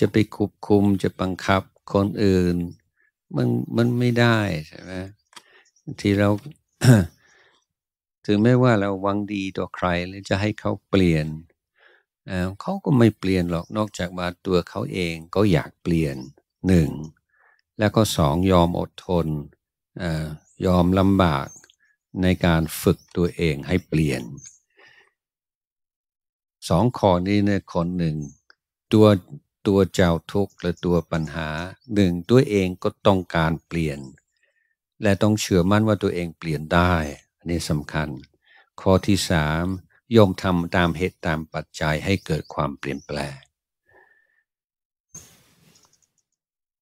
จะไปควบคุมจะบังคับคนอื่นมันมันไม่ได้ใช่ไหมที่เรา ถึงแม้ว่าเราวังดีต่อใครแล้วจะให้เขาเปลี่ยนเขาก็ไม่เปลี่ยนหรอกนอกจากว่าตัวเขาเองก็ อยากเปลี่ยนหนึ่งแล้วก็สองยอมอดทนยอมลำบาก ในการฝึกตัวเองให้เปลี่ยนสองข้อนี้เนี่ยคนหนึ่งตัวตัวเจ้าทุกข์และตัวปัญหาหนึ่งตัวเองก็ต้องการเปลี่ยน และต้องเชื่อมั่นว่าตัวเองเปลี่ยนได้ อันนี้สำคัญ ข้อที่สามโยงทำตามเหตุตามปัจจัยให้เกิดความเปลี่ยนแปลง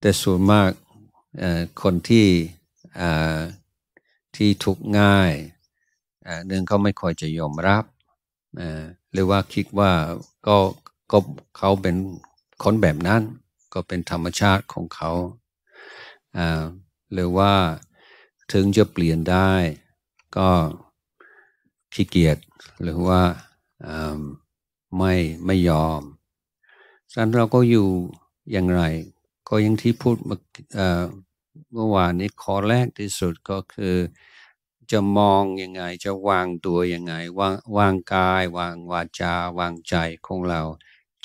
แต่ส่วนมากคนที่ที่ทุกข์ง่ายเนื่องเขาไม่ค่อยจะยอมรับหรือว่าคิดว่าก็ก็เขาเป็นคนแบบนั้น ก็เป็นธรรมชาติของเขาหรือว่าถึงจะเปลี่ยนได้ก็ขี้เกียจหรือว่าไม่ไม่ยอมสันเราก็อยู่อย่างไร ก็ยังที่พูดเมื่อวานนี้ข้อแรกที่สุดก็คือจะมองยังไง จะวางตัวยังไงวางวางกาย วางวาจาวางใจของเรา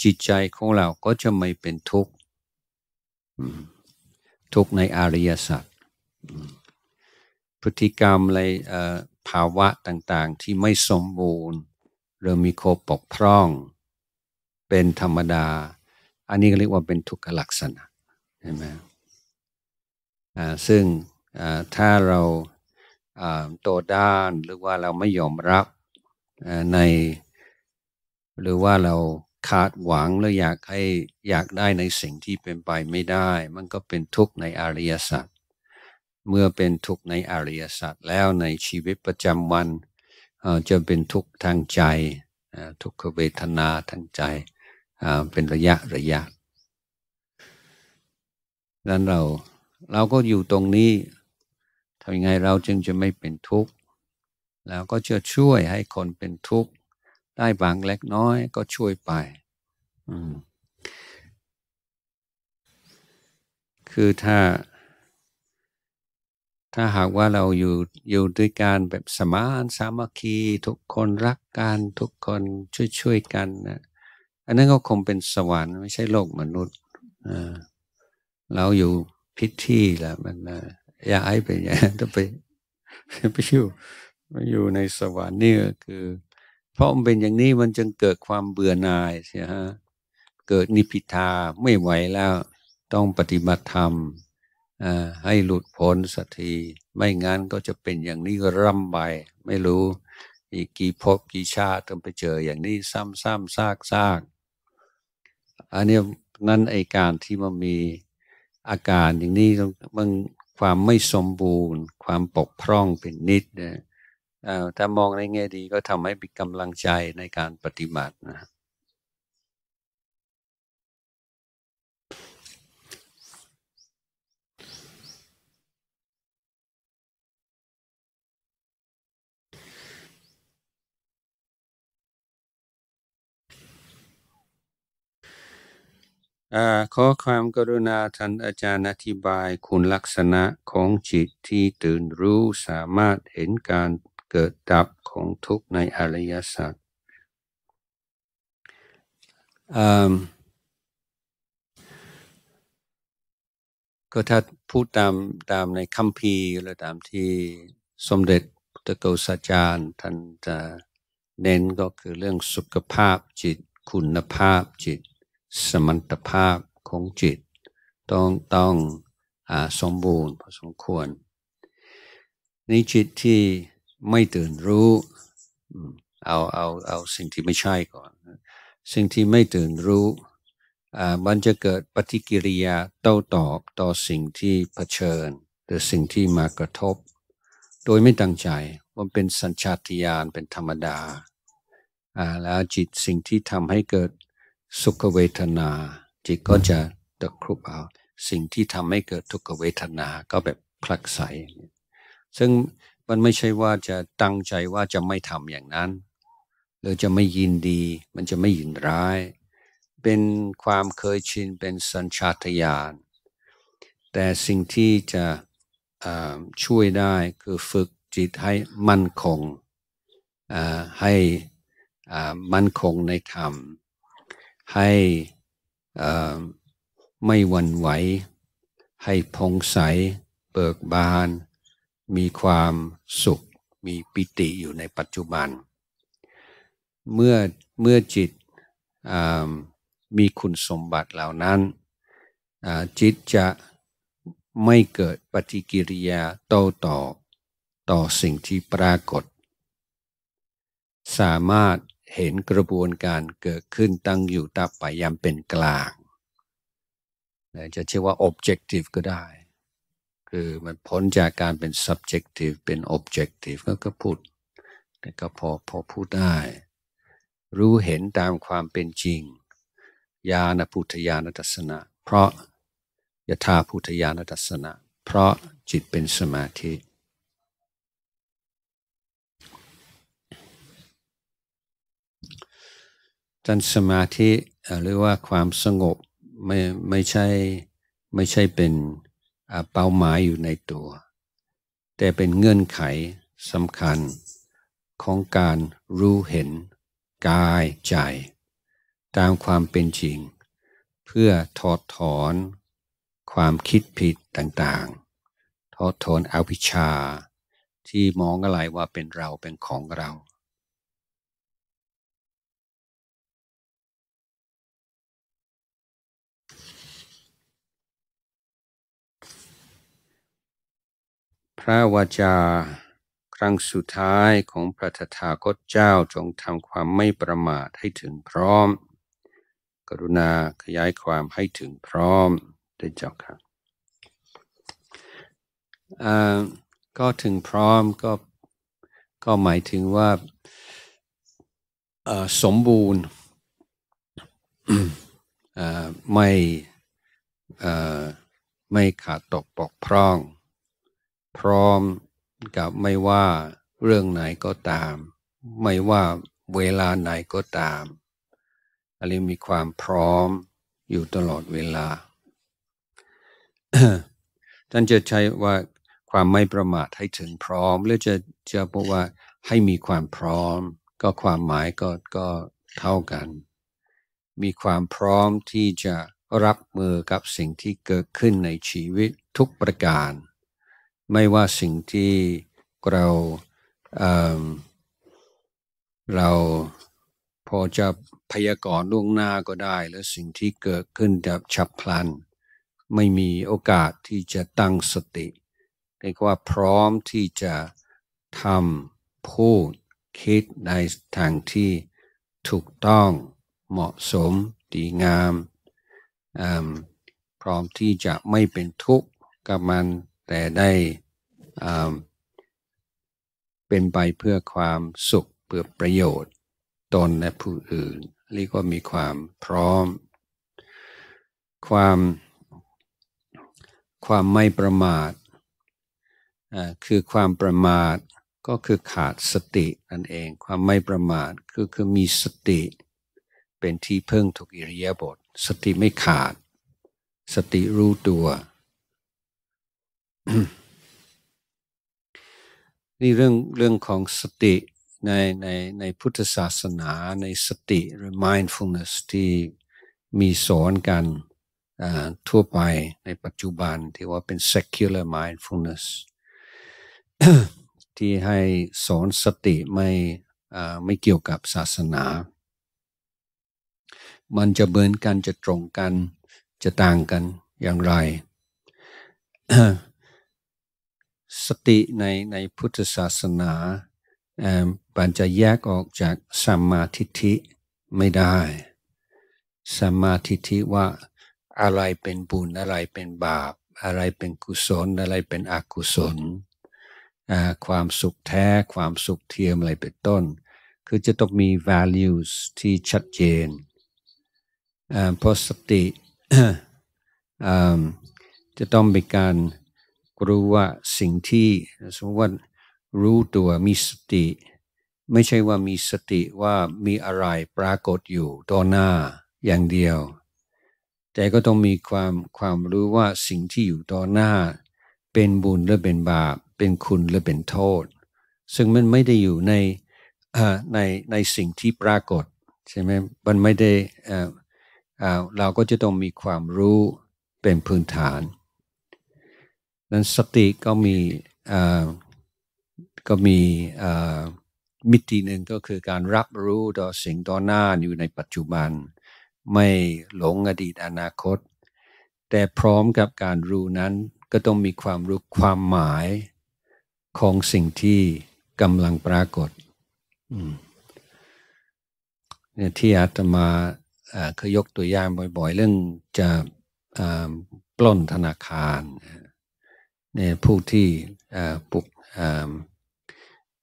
จิตใจของเราก็จะไม่เป็นทุกข์ทุกข์ในอริยสัจพฤติกรรมอะไรภาวะต่างๆที่ไม่สมบูรณ์หรือมีโคปกพร่อง เป็นธรรมดา อันนี้ก็เรียกว่าเป็นทุกขลักษณะใช่ไหม ซึ่งถ้าเราโตด้านหรือว่าเราไม่ยอมรับในหรือว่าเราคาดหวังหรืออยากให้อยากได้ในสิ่งที่เป็นไปไม่ได้ มันก็เป็นทุกข์ในอริยสัจเมื่อเป็นทุกข์ในอริยสัจแล้วในชีวิตประจำวันจะเป็นทุกข์ทางใจทุกขเวทนาทางใจ เป็นระยะระยะดังนั้นเราเราก็อยู่ตรงนี้ทำยังไงเราจึงจะไม่เป็นทุกข์ แล้วก็จะช่วยให้คนเป็นทุกข์ได้บางเล็กน้อย ก็ช่วยไปคือถ้าถ้าหากว่าเราอยู่อยู่ด้วยการแบบสมานสามัคคี ทุกคนรักกัน ทุกคนช่วยช่วยกันนะอันนั้นก็คงเป็นสวรรค์ไม่ใช่โลกมนุษย์เราอยู่พิธีแหละมันย้ายไปอย่างนี้ต้องไปไปอยู่มาอยู่ในสวรรค์นี่คือ เพราะมันเป็นอย่างนี้มันจึงเกิดความเบื่อหน่ายใช่ฮะเกิดนิพิทาไม่ไหวแล้วต้องปฏิบัติธรรมให้หลุดพ้นสักทีไม่งั้นก็จะเป็นอย่างนี้ร่ำไปไม่รู้ อีกกี่พบกี่ชาติต้องไปเจออย่างนี้ซ้ำซ้ำซากซากอันนี้นั่นไอการที่มันมีอาการอย่างนี้มันความไม่สมบูรณ์ ความปกพร่องเป็นนิดนะถ้ามองในแง่ดีก็ทำให้มีกำลังใจในการปฏิบัตินะอขอความกรุณาท่านอาจารย์อธิบายคุณลักษณะของจิตที่ตื่นรู้สามารถเห็นการเกิดดับของทุกข์ในอริยสัจก็ถ้าพูดตามตามในคัมภีร์หรือตามที่สมเด็จพุทธโกศาจารย์ท่านจะเน้นก็คือเรื่องสุขภาพจิต คุณภาพจิตสมรรถภาพของจิตต้อง ต้องอสมบูรณ์พอสมควร ในจิตที่ไม่ตื่นรู้เอา เอา เอาสิ่งที่ไม่ใช่ก่อน สิ่งที่ไม่ตื่นรู้มันจะเกิดปฏิกิริยาโต้ตอบต่อสิ่งที่เผชิญหรือสิ่งที่มากระทบ โดยไม่ตั้งใจมันเป็นสัญชาตญาณเป็นธรรมดาแล้วจิตสิ่งที่ทำให้เกิดสุขเวทนาจิตก็จะ ตะครุบเอา สิ่งที่ทำให้เกิดทุกขเวทนาก็แบบผลักใสซึ่งมันไม่ใช่ว่าจะตั้งใจว่าจะไม่ทำอย่างนั้นหรือจะไม่ยินดี มันจะไม่ยินร้าย เป็นความเคยชินเป็นสัญชาตญาณแต่สิ่งที่จะช่วยได้คือฝึกจิตให้มั่นคงให้มั่นคงในธรรมให้ไม่วั่นไหว ให้พองใสเบิกบาน มีความสุขมีปิติอยู่ในปัจจุบัน เมื่อเมื่อจิตมีคุณสมบัติเหล่านั้น จิตจะไม่เกิดปฏิกิริยาโต้ตอบต่อสิ่งที่ปรากฏ สามารถเห็นกระบวนการเกิดขึ้นตั้งอยู่ตั้งไปยามเป็นกลางจะเชื่อว่า objective ก็ได้ คือมันพ้นจากการเป็น subjective เป็น objective ก็ก็พูดก็พอพอพูดได้ รู้เห็นตามความเป็นจริง ญาณพุทธญาณทัศนะเพราะยถาพุทธญาณทัศนะเพราะจิตเป็นสมาธิท่านสมาธิหรือว่าความสงบไม่ไม่ใช่ไม่ใช่เป็นเป้าหมายอยู่ในตัว แต่เป็นเงื่อนไขสำคัญของการรู้เห็นกายใจตามความเป็นจริง เพื่อถอดถอนความคิดผิดต่าง ๆ ถอดถอนอวิชชาที่มองอะไรว่าเป็นเราเป็นของเราพระวาจาครั้งสุดท้ายของพระธถาคตเจ้าจงทำความไม่ประมาทให้ถึงพร้อม กรุณาขยายความให้ถึงพร้อม ได้เจ้าค่ะก็ถึงพร้อม ก็ก็หมายถึงว่าสมบูรณ์ไม่ไม่ขาดตกปกพร่องพร้อมกับไม่ว่าเรื่องไหนก็ตาม ไม่ว่าเวลาไหนก็ตามอันนี้มีความพร้อมอยู่ตลอดเวลา ท่านจะใช้ว่าความไม่ประมาทให้ถึงพร้อม หรือจะจะบอกว่าให้มีความพร้อม ก็ความหมายก็ก็เท่ากัน มีความพร้อมที่จะรับมือกับสิ่งที่เกิดขึ้นในชีวิตทุกประการไม่ว่าสิ่งที่เราเเราพอจะพยากรณ์ล่วงหน้าก็ได้ และสิ่งที่เกิดขึ้นแบบฉับพลัน ไม่มีโอกาสที่จะตั้งสติเรียกว่าพร้อมที่จะทำพูดคิดในทางที่ถูกต้องเหมาะสมดีงามพร้อมที่จะไม่เป็นทุกข์กับมันแต่ได้เป็นไปเพื่อความสุขเพื่อประโยชน์ตนและผู้อื่นเรียกว่ามีความพร้อมความความไม่ประมาทคือความประมาทก็คือขาดสตินั่นเอง ความไม่ประมาทคือคือมีสติเป็นที่พึ่งทุกอิริยาบถ สติไม่ขาด สติรู้ตัวนี่เรื่องเรื่องของสติในในในพุทธศาสนา ในสติหรือ mindfulness ที่มีสอนกันทั่วไปในปัจจุบันที่ว่าเป็น secular mindfulness ที่ให้สอนสติไม่ไม่เกี่ยวกับศาสนา มันจะเบินกันจะตรงกัน จะต่างกันอย่างไรสติในในพุทธศาสนาปัญจะแยกออกจากสัมมาทิฏฐิไม่ได้สัมมาทิฏฐิว่าอะไรเป็นบุญอะไรเป็นบาป อะไรเป็นกุศลอะไรเป็นอกุศลความสุขแท้ความสุขเทียมอะไรเป็นต้น คือจะต้องมี values ที่ชัดเจนเพราะสติจะต้องเป็นการรู้ว่าสิ่งที่สมมติว่ารู้ตัวมีสติ ไม่ใช่ว่ามีสติว่ามีอะไรปรากฏอยู่ต่อหน้าอย่างเดียว แต่ก็ต้องมีความความรู้ว่าสิ่งที่อยู่ต่อหน้า เป็นบุญหรือเป็นบาปเป็นคุณหรือเป็นโทษ ซึ่งมันไม่ได้อยู่ในในในสิ่งที่ปรากฏใช่ไหมมันไม่ได้เราก็จะต้องมีความรู้เป็นพื้นฐานนั้นสติก็มีก็มีมิติหนึ่งก็คือการรับรู้ต่อสิ่งต่อหน้าอยู่ในปัจจุบัน ไม่หลงอดีตอนาคต แต่พร้อมกับการรู้นั้นก็ต้องมีความรู้ความหมายของสิ่งที่กำลังปรากฏเนี่ยที่อาตมาเคยยกตัวอย่างบ่อยๆ เรื่องจะปล้นธนาคารเเนี่ยผู้ที่ปลุก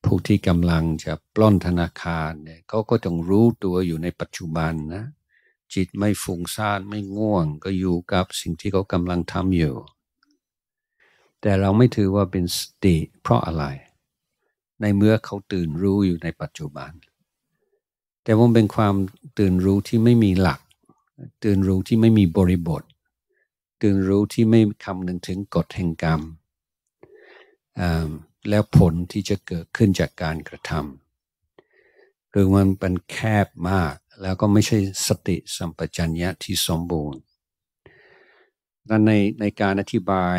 ผู้ที่กำลังจะปล้นธนาคารเนี่ยเขาก็ต้องรู้ตัวอยู่ในปัจจุบันนะจิตไม่ฟุ้งซ่านไม่ง่วงก็อยู่กับสิ่งที่เขากำลังทำอยู่ แต่เราไม่ถือว่าเป็นสติเพราะอะไร ในเมื่อเขาตื่นรู้อยู่ในปัจจุบัน แต่ว่าเป็นความตื่นรู้ที่ไม่มีหลัก ตื่นรู้ที่ไม่มีบริบท ตื่นรู้ที่ไม่คำนึงถึงกฎแห่งกรรมแล้วผลที่จะเกิดขึ้นจากการกระทำคือมันเป็นแคบมากแล้วก็ไม่ใช่สติสัมปชัญญะที่สมบูรณ์ดังในในการอธิบาย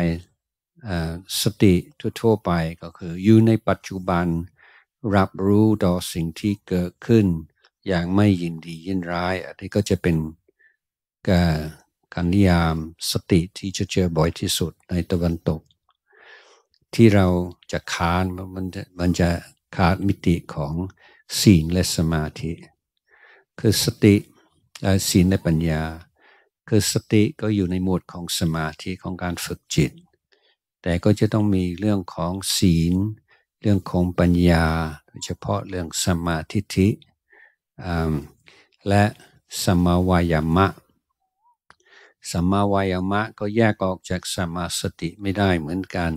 สติทั่วๆไปก็คืออยู่ในปัจจุบันรับรู้ต่อสิ่งที่เกิดขึ้น อย่างไม่ยินดียินร้ายอันนี้ก็จะเป็นการนิยามสติที่จะเจอบ่อยที่สุดในตะวันตกที่เราจะค้านมันจะมันจะขาดมิติของศีลและสมาธิ คือสติศีลและปัญญาคือสติก็อยู่ในหมวดของสมาธิของการฝึกจิต แต่ก็จะต้องมีเรื่องของศีล เรื่องของปัญญาโดยเฉพาะเรื่องสมาธิิและสมาวายามะสมาวายามะก็แยกออกจากสมาสติไม่ได้เหมือนกัน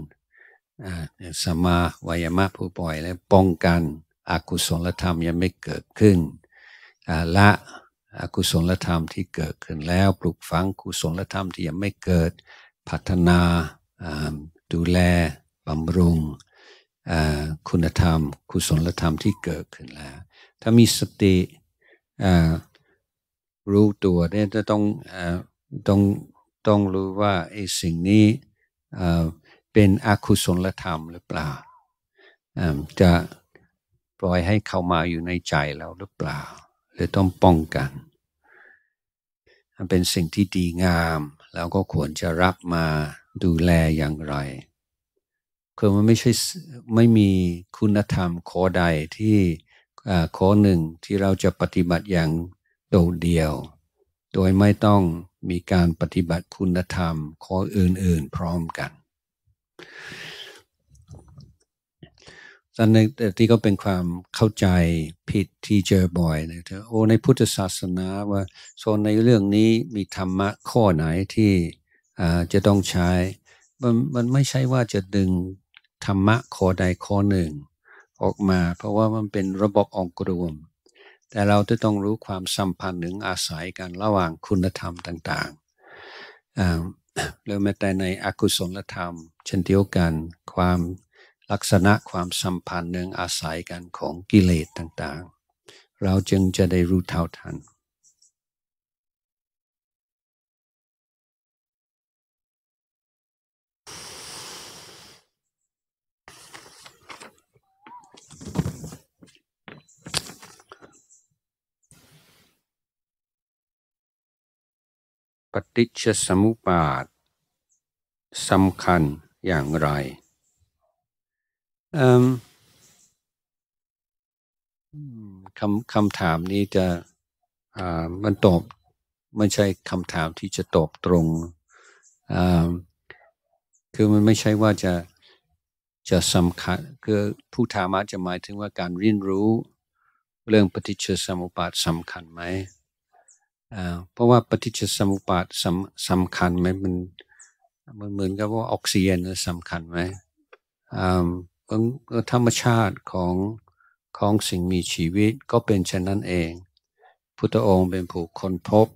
สมาวายมะผู้ปล่อยและป้องกันอกุศลธรรมยังไม่เกิดขึ้นละอกุศลธรรมที่เกิดขึ้นแล้ว ปลูกฝังกุศลธรรมที่ยังไม่เกิดพัฒนาดูแลบำรุงคุณธรรมกุศลธรรมที่เกิดขึ้นแล้ว ถ้ามีสติรู้ตัวเนี่ยจะต้องต้องต้องรู้ว่าไอ้สิ่งนี้เป็นอคุศลธรรมหรือเปล่า จะปล่อยให้เข้ามาอยู่ในใจเราหรือเปล่า หรือต้องป้องกัน มันเป็นสิ่งที่ดีงาม แล้วก็ควรจะรับมาดูแลอย่างไรคือมันไม่ใช่ไม่มีคุณธรรมข้อใดที่ข้อหนึ่งที่เราจะปฏิบัติอย่างโดดเดี่ยว โดยไม่ต้องมีการปฏิบัติคุณธรรมข้ออื่นๆพร้อมกันตอนนี้ที่ก็เป็นความเข้าใจผิดที่เจอบ่อยนะโอ้ในพุทธศาสนาว่าโซนในเรื่องนี้มีธรรมะข้อไหนที่จะต้องใช้มันมันไม่ใช่ว่าจะดึงธรรมะข้อใดข้อหนึ่งออกมา เพราะว่ามันเป็นระบบองค์รวม แต่เราจะต้องรู้ความสัมพันธ์หนึ่งอาศัยกันระหว่างคุณธรรมต่างๆหรือแม้แต่ในอกุศลธรรมเช่นเดียวกันความลักษณะความสัมพันธ์เนืองอาศัยกันของกิเลสต่างๆ เราจึงจะได้รู้เท่าทันปฏิชสมุปาทสำคัญอย่างไรคำคำถามนี้จะมันตอบไม่ใช่คำถามที่จะตอบตรง คือมันไม่ใช่ว่าจะ จะสำคัญ คือผู้ถามอาจจะหมายถึงว่าการเรียนรู้เรื่องปฏิชจสมุปาทสำคัญไหมเพราะว่าปฏิจจสมุปบาทสำสำคัญไหมมันมันเหมือนกับว่าออกซิเจนสำคัญไหมธรรมชาติของ ของสิ่งมีชีวิตก็เป็นเช่นนั้นเอง พุทธองค์เป็นผู้ค้นพบ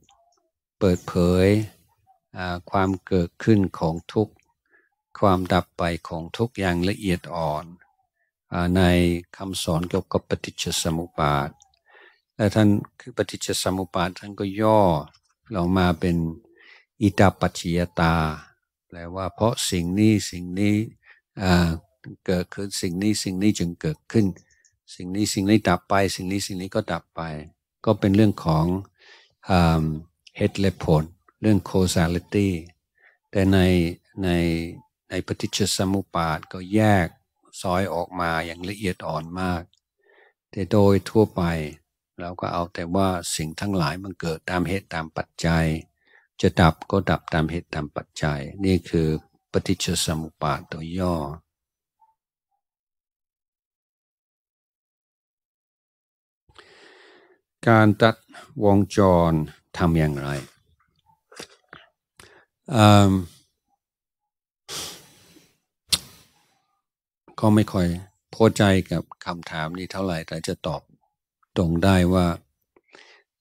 เปิดเผยความเกิดขึ้นของทุกความดับไปของทุกอย่างละเอียดอ่อน ในคำสอนเกี่ยวกับปฏิจจสมุปบาทและท่านคือปฏิจจสมุปบาทท่านก็ย่อลงมาเป็นอิตาปัจิยตา แปลว่า เพราะสิ่งนี้สิ่งนี้เกิดขึ้นสิ่งนี้สิ่งนี้จึงเกิดขึ้น สิ่งนี้สิ่งนี้ดับไป สิ่งนี้สิ่งนี้ก็ดับไป ก็เป็นเรื่องของเหตุและผลเรื่อง causality แต่ใน ในในปฏิจจสมุปบาทก็แยกซอยออกมาอย่างละเอียดอ่อนมาก แต่โดยทั่วไปเราก็เอาแต่ว่าสิ่งทั้งหลายมันเกิดตามเหตุตามปัจจัย จะดับก็ดับตามเหตุตามปัจจัย นี่คือปฏิจจสมุปบาทตัวย่อ การตัดวงจรทำอย่างไร ก็ไม่ค่อยพอใจกับคำถามนี้เท่าไหร่แต่จะตอบตรงได้ว่า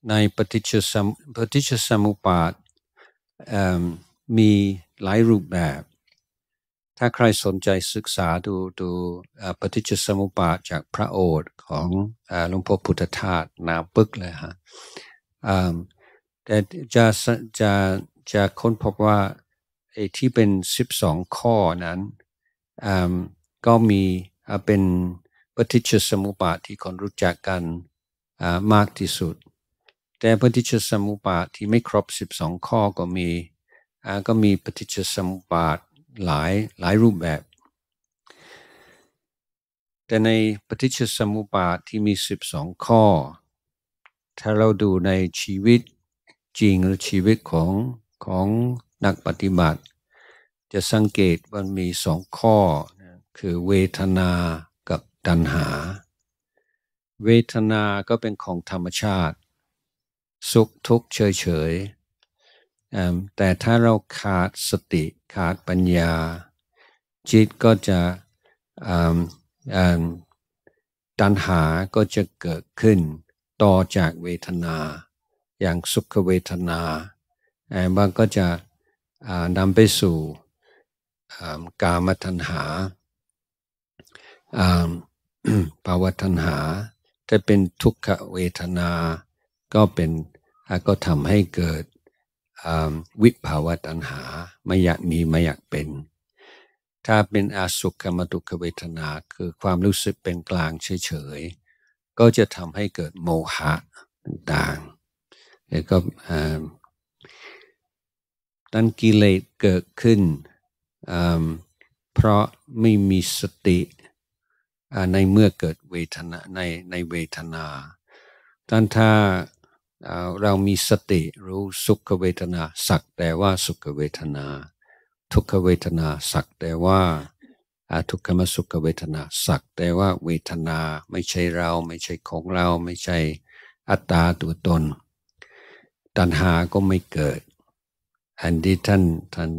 ในปฏิจจสมปฏิจจสมุปบาทมีหลายรูปแบบ ถ้าใครสนใจศึกษาดูดูปฏิจจสมุปบาทจากพระโอษฐ์ของหลวงพ่อพุทธทาสนาปึกเลยฮะแต่จะจะจะค้นพบว่าไอ้ที่เป็น 12 ข้อนั้นก็มีเป็นปฏิจจสมุปบาทที่คนรู้จักกันมากที่สุด แต่ปฏิจจสมุปบาทที่ไม่ครบ12 ข้อก็มีก็มีปฏิจจสมุปบาทหลายหลายรูปแบบ แต่ในปฏิจจสมุปบาทที่มี 12 ข้อ ถ้าเราดูในชีวิตจริงหรือชีวิตของของนักปฏิบัติ จะสังเกตว่ามีสองข้อคือเวทนากับตัณหาเวทนาก็เป็นของธรรมชาติ สุขทุกข์เฉยๆ แต่ถ้าเราขาดสติขาดปัญญา จิตก็จะตัณหาก็จะเกิดขึ้นต่อจากเวทนา อย่างสุขเวทนา บางก็จะนำไปสู่กามตัณหาภาวะตัณหาถ้าเป็นทุกขเวทนาก็เป็นก็ทำให้เกิดวิภาวะตัณหาไม่อยากมีไม่อยากเป็น ถ้าเป็นอาสุขมตุขเวทนา คือความรู้สึกเป็นกลางเฉยๆก็จะทำให้เกิดโมหะต่างๆแล้วก็ตั้งกิเลสเกิดขึ้นเพราะไม่มีสติในเมื่อเกิดเวทนา ในในเวทนาดันถ้าเรามีสติรู้สุขเวทนา สักแต่ว่าสุขเวทนา ทุกขเวทนาสักแต่ว่าทุกขมสุขเวทนา สักแต่ว่าเวทนาไม่ใช่เรา ไม่ใช่ของเราไม่ใช่อัตตาตัวตนตัณหาก็ไม่เกิด อันที่ท่านท่าน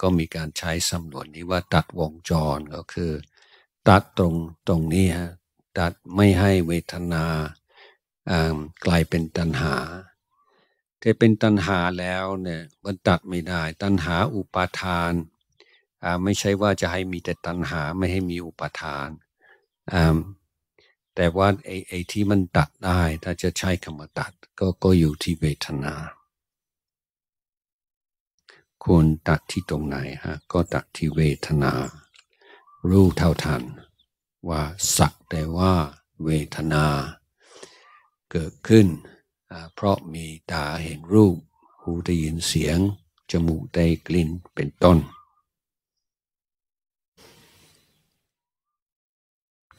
ก็มีการใช้สำนวนนี้ว่าตัดวงจรก็คือตัดตรงตรงนี้ฮะตัดไม่ให้เวทนากลายเป็นตัณหาถ้าเป็นตัณหาแล้วเนี่ยมันตัดไม่ได้ ตัณหาอุปาทานไม่ใช่ว่าจะให้มีแต่ตัณหาไม่ให้มีอุปาทานแต่ว่าไอ้ไอ้ที่มันตัดได้ถ้าจะใช้คำว่าตัดก็ก็อยู่ที่เวทนาควรตัดที่ตรงไหนฮะก็ตัดที่เวทนารู้เท่าทัน ว่าสักแต่ว่าเวทนาเกิดขึ้น เพราะมีตาเห็นรูปหูได้ยินเสียง จมูกได้กลิ่นเป็นต้น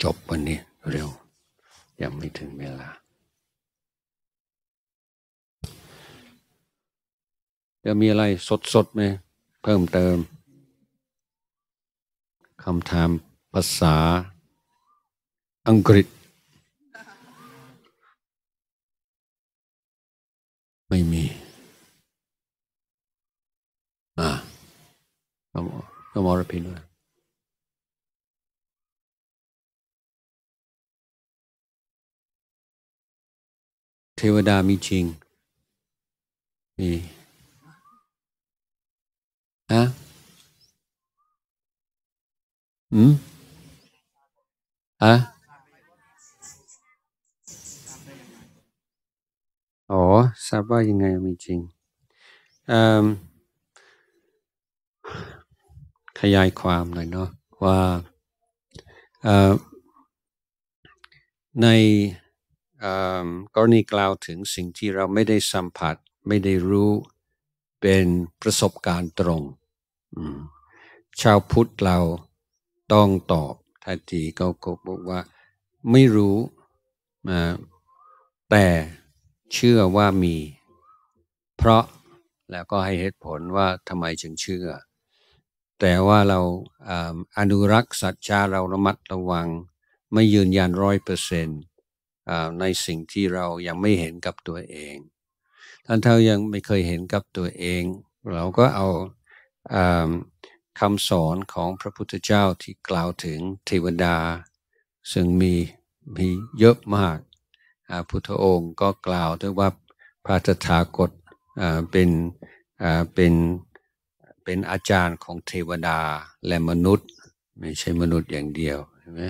จบวันนี้เร็วยังไม่ถึงเวลาจะมีอะไรสดๆไหมเพิ่มเติมคำถาม ภาษา อังกฤษ ไม่มี อ่าคำคมอรพินว่าเทวดามีจริง มีฮะอืมฮะอ๋อทราบว่ายังไงมีจริง ขยายความหน่อยเนาะว่าในกรณีกล่าวถึงสิ่งที่เราไม่ได้สัมผัส ไม่ได้รู้เป็นประสบการณ์ตรงชาวพุทธเราต้องตอบทันทีเขาก็บอกว่าไม่รู้นะแต่เชื่อว่ามีเพราะแล้วก็ให้เหตุผลว่าทำไมจึงเชื่อ แต่ว่าเราอนุรักษ์ สัจจาเราระมัดระวังไม่ยืนยันร้อยเปอร์เซนต์ในสิ่งที่เรายังไม่เห็นกับตัวเอง ท่านเท่ายังไม่เคยเห็นกับตัวเอง เราก็เอาคำสอนของพระพุทธเจ้าที่กล่าวถึงเทวดา ซึ่งมีมีเยอะมาก พุทธองค์ก็กล่าวด้วยว่าพระตถากตเป็นเป็นเป็นอาจารย์ของเทวดาและมนุษย์ ไม่ใช่มนุษย์อย่างเดียวใช่ไหม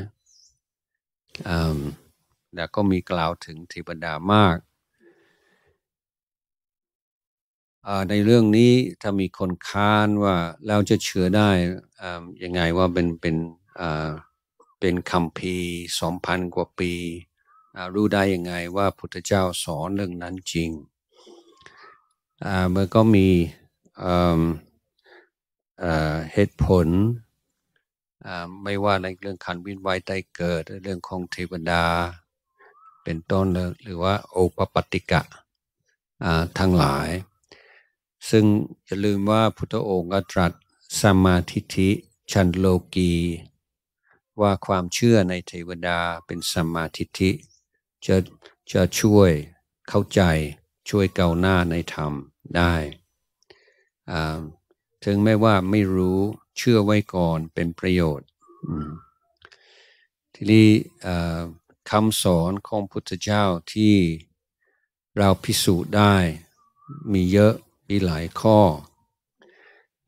แต่ก็มีกล่าวถึงเทวดามากในเรื่องนี้ถ้ามีคนค้านว่าเราจะเชื่อได้ยังไงว่าเป็นเป็นเป็นคำพีสองพันกว่าปี รู้ได้ยังไงว่าพุทธเจ้าสอนเรื่องนั้นจริง เมื่อก็มีเหตุผลไม่ว่าในเรื่องขันวินไวใต้เกิดเรื่องของเทวดาเป็นต้นหรือว่าโอปปติกะทั้งหลายซึ่งอย่าลืมว่าพุทธองค์ก็ตรัสสมาธิทิชันโลกี ว่าความเชื่อในเทวดาเป็นสมาธิทิจะจะช่วยเข้าใจช่วยเกาหน้าในธรรมได้ ถึงแม้ว่าไม่รู้เชื่อไว้ก่อนเป็นประโยชน์ ทีนี้คำสอนของพุทธเจ้าที่เราพิสูจน์ได้มีเยอะมีหลายข้อ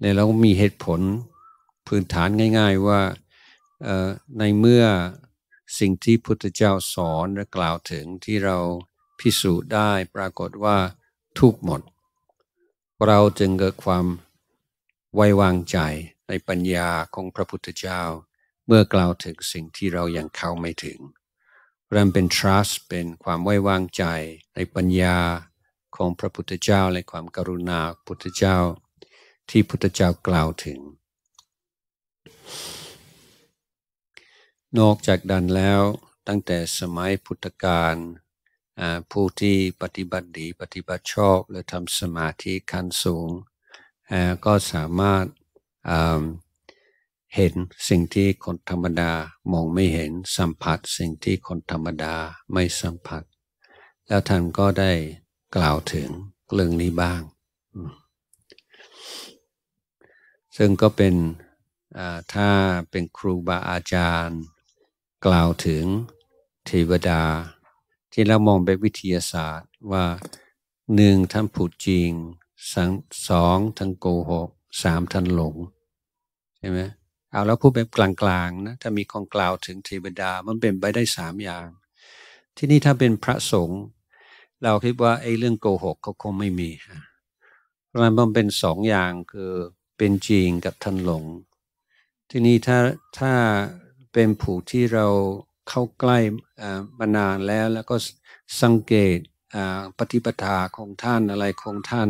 ในเรามีเหตุผลพื้นฐานง่ายๆว่าในเมื่อสิ่งที่พุทธเจ้าสอนและกล่าวถึงที่เราพิสูจน์ได้ปรากฏว่าทุกหมด เราจึงเกิดความไว้วางใจในปัญญาของพระพุทธเจ้า เมื่อกล่าวถึงสิ่งที่เรายังเข้าไม่ถึงเริ่มเป็น trust เป็นความไว้วางใจในปัญญาของพระพุทธเจ้าและความกรุณาพุทธเจ้าที่พุทธเจ้ากล่าวถึง นอกจากดันแล้วตั้งแต่สมัยพุทธกาลผู้ที่ปฏิบัติดีปฏิบัติชอบและทำสมาธิขั้นสูง ก็สามารถเห็นสิ่งที่คนธรรมดามองไม่เห็นสัมผัสสิ่งที่คนธรรมดาไม่สัมผัส แล้วท่านก็ได้กล่าวถึงเรื่องนี้บ้าง ซึ่งก็เป็นถ้าเป็นครูบาอาจารย์ กล่าวถึงเทวดา ที่เรามองไปวิทยาศาสตร์ว่าหนึ่งท่านผูดจริงสองท่านโกหกสามท่านหลงใช่ไหมเอาแล้วพูดแบบกลางๆนะถ้ามีของกล่าวถึงเทวดามันเป็นไปได้สามอย่าง ที่นี่ถ้าเป็นพระสงฆ์เราคิดว่าไอ้เรื่องโกหกเขาคงไม่มีเพราะมันเป็นสองอย่างคือเป็นจริงกับท่านหลง ทีนี้ถ้าถ้าเป็นผู้ที่เราเข้าใกล้มานานแล้วแล้วก็สังเกตปฏิปทาของท่านอะไรของท่าน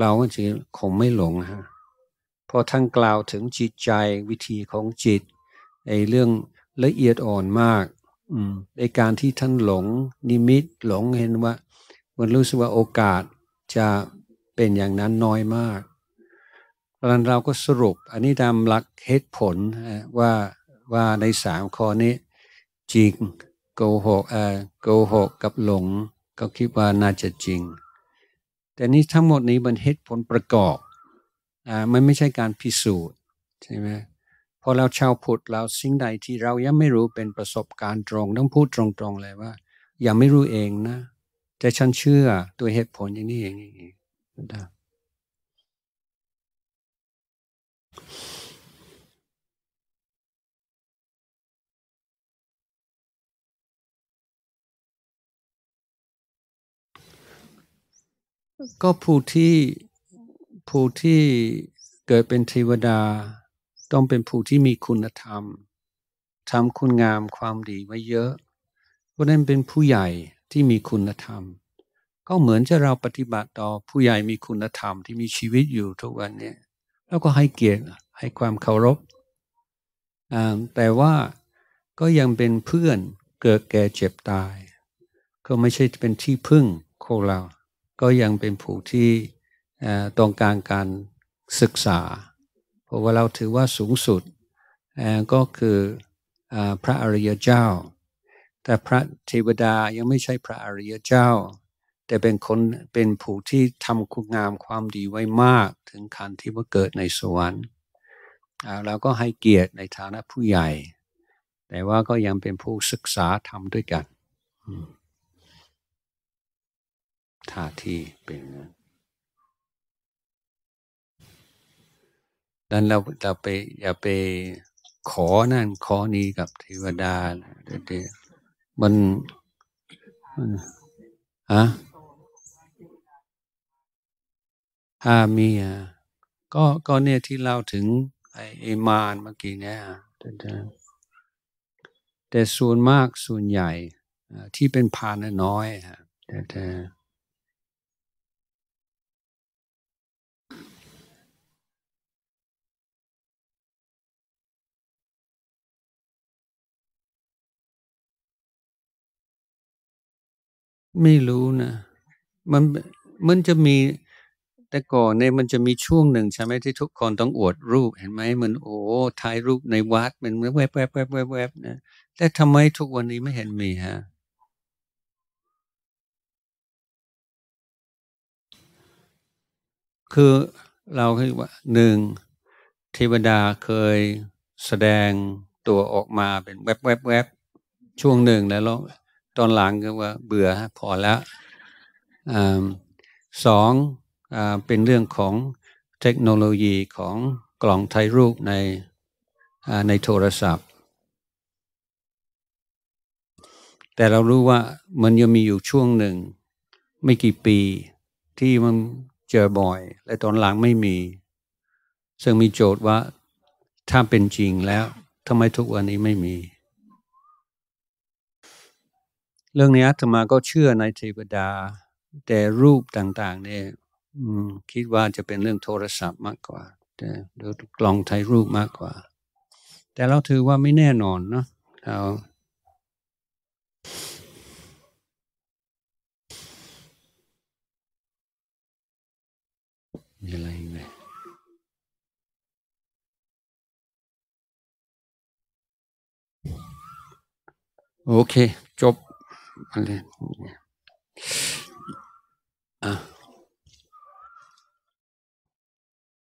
เราก็จริงคงไม่หลงฮะ พอท่านกล่าวถึงจิตใจวิธีของจิตไอ้เรื่องละเอียดอ่อนมากอในการที่ท่านหลงนิมิตหลงเห็นว่ามันรู้สึกว่าโอกาสจะเป็นอย่างนั้นน้อยมากเอรานเราก็สรุปอันนี้ตามหลักเหตุผลว่าว่าในสามข้อนี้ จริงโกหกเอ่อโกหกกับหลง ก็คิดว่าน่าจะจริง แต่นี้ทั้งหมดนี้มันเหตุผลประกอบอ่ามันไม่ใช่การพิสูจน์ใช่ไหมพอเราชาวพุทธเราสิ่งใดที่เรายังไม่รู้เป็นประสบการณ์ตรงต้องพูดตรงๆ เลยว่ายังไม่รู้เองนะแต่ฉันเชื่อตัวเหตุผลอย่างนี้เองอย่างนี้นะก็ผู้ที่ผู้ที่เกิดเป็นเทวดาต้องเป็นผู้ที่มีคุณธรรมทำคุณงามความดีไว้เยอะเพราะนั้นเป็นผู้ใหญ่ที่มีคุณธรรม ก็เหมือนจะเราปฏิบัติต่อผู้ใหญ่มีคุณธรรมที่มีชีวิตอยู่ทุกวันนี้แล้วก็ให้เกียรติให้ความเคารพแต่ว่าก็ยังเป็นเพื่อนเกิดแก่เจ็บตาย ก็ไม่ใช่เป็นที่พึ่งของเรา ก็ยังเป็นผู้ที่ต้องการการศึกษาเพราะว่าเราถือว่าสูงสุดก็คือพระอริยเจ้า แต่พระเทวดายังไม่ใช่พระอริยเจ้า แต่เป็นคนเป็นผู้ที่ทำคุณงามความดีไว้มากถึงขั้นที่ว่าเกิดในสวรรค์เราก็ให้เกียรติในฐานะผู้ใหญ่ แต่ว่าก็ยังเป็นผู้ศึกษาทำด้วยกันท่าที่เป็นนะดังนั้นเราเราไปอย่าไปขอนั่น ขอนี้กับเทวดาเด็มัมันฮะถ้ามีอ่ะก็ก็เนี่ยที่เราถึง ไอเอมานเมื่อกี้เนี่ยแต่ส่วนมาก ส่วนใหญ่ที่เป็นพานน้อยฮะแต่ไม่รู้นะมันมันจะมีแต่ก่อนเนี่ยมันจะมีช่วงหนึ่งใช่ไหมที่ทุกคนต้องอวดรูปเห็นไหมมันโอ้ถ่ายรูปในวัด มันแวบแวบแวบแวบแวบนะแต่ทำไมทุกวันนี้ไม่เห็นมีฮะคือเราคือว่าหนึ่งเทวดาเคยแสดงตัวออกมาเป็นแวบแวบแวบช่วงหนึ่งแล้วตอนหลังก็ว่าเบื่อพอแล้วอสองอเป็นเรื่องของเทคโนโลยีของกล่องถ่ายรูปในในโทรศัพท์ แต่เรารู้ว่ามันยังมีอยู่ช่วงหนึ่งไม่กี่ปีที่มันเจอบ่อย และตอนหลังไม่มี ซึ่งมีโจทย์ว่าถ้าเป็นจริงแล้วทำไมทุกวันนี้ไม่มีเรื่องนี้อาตมาก็เชื่อในเทวดา แต่รูปต่าง ๆ เนี่ยคิดว่าจะเป็นเรื่องโทรศัพท์มากกว่า แต่ดูกล่องถ่ายรูปมากกว่า แต่เราถือว่าไม่แน่นอนเนาะเราอะไรไหมโอเคあれ、あ、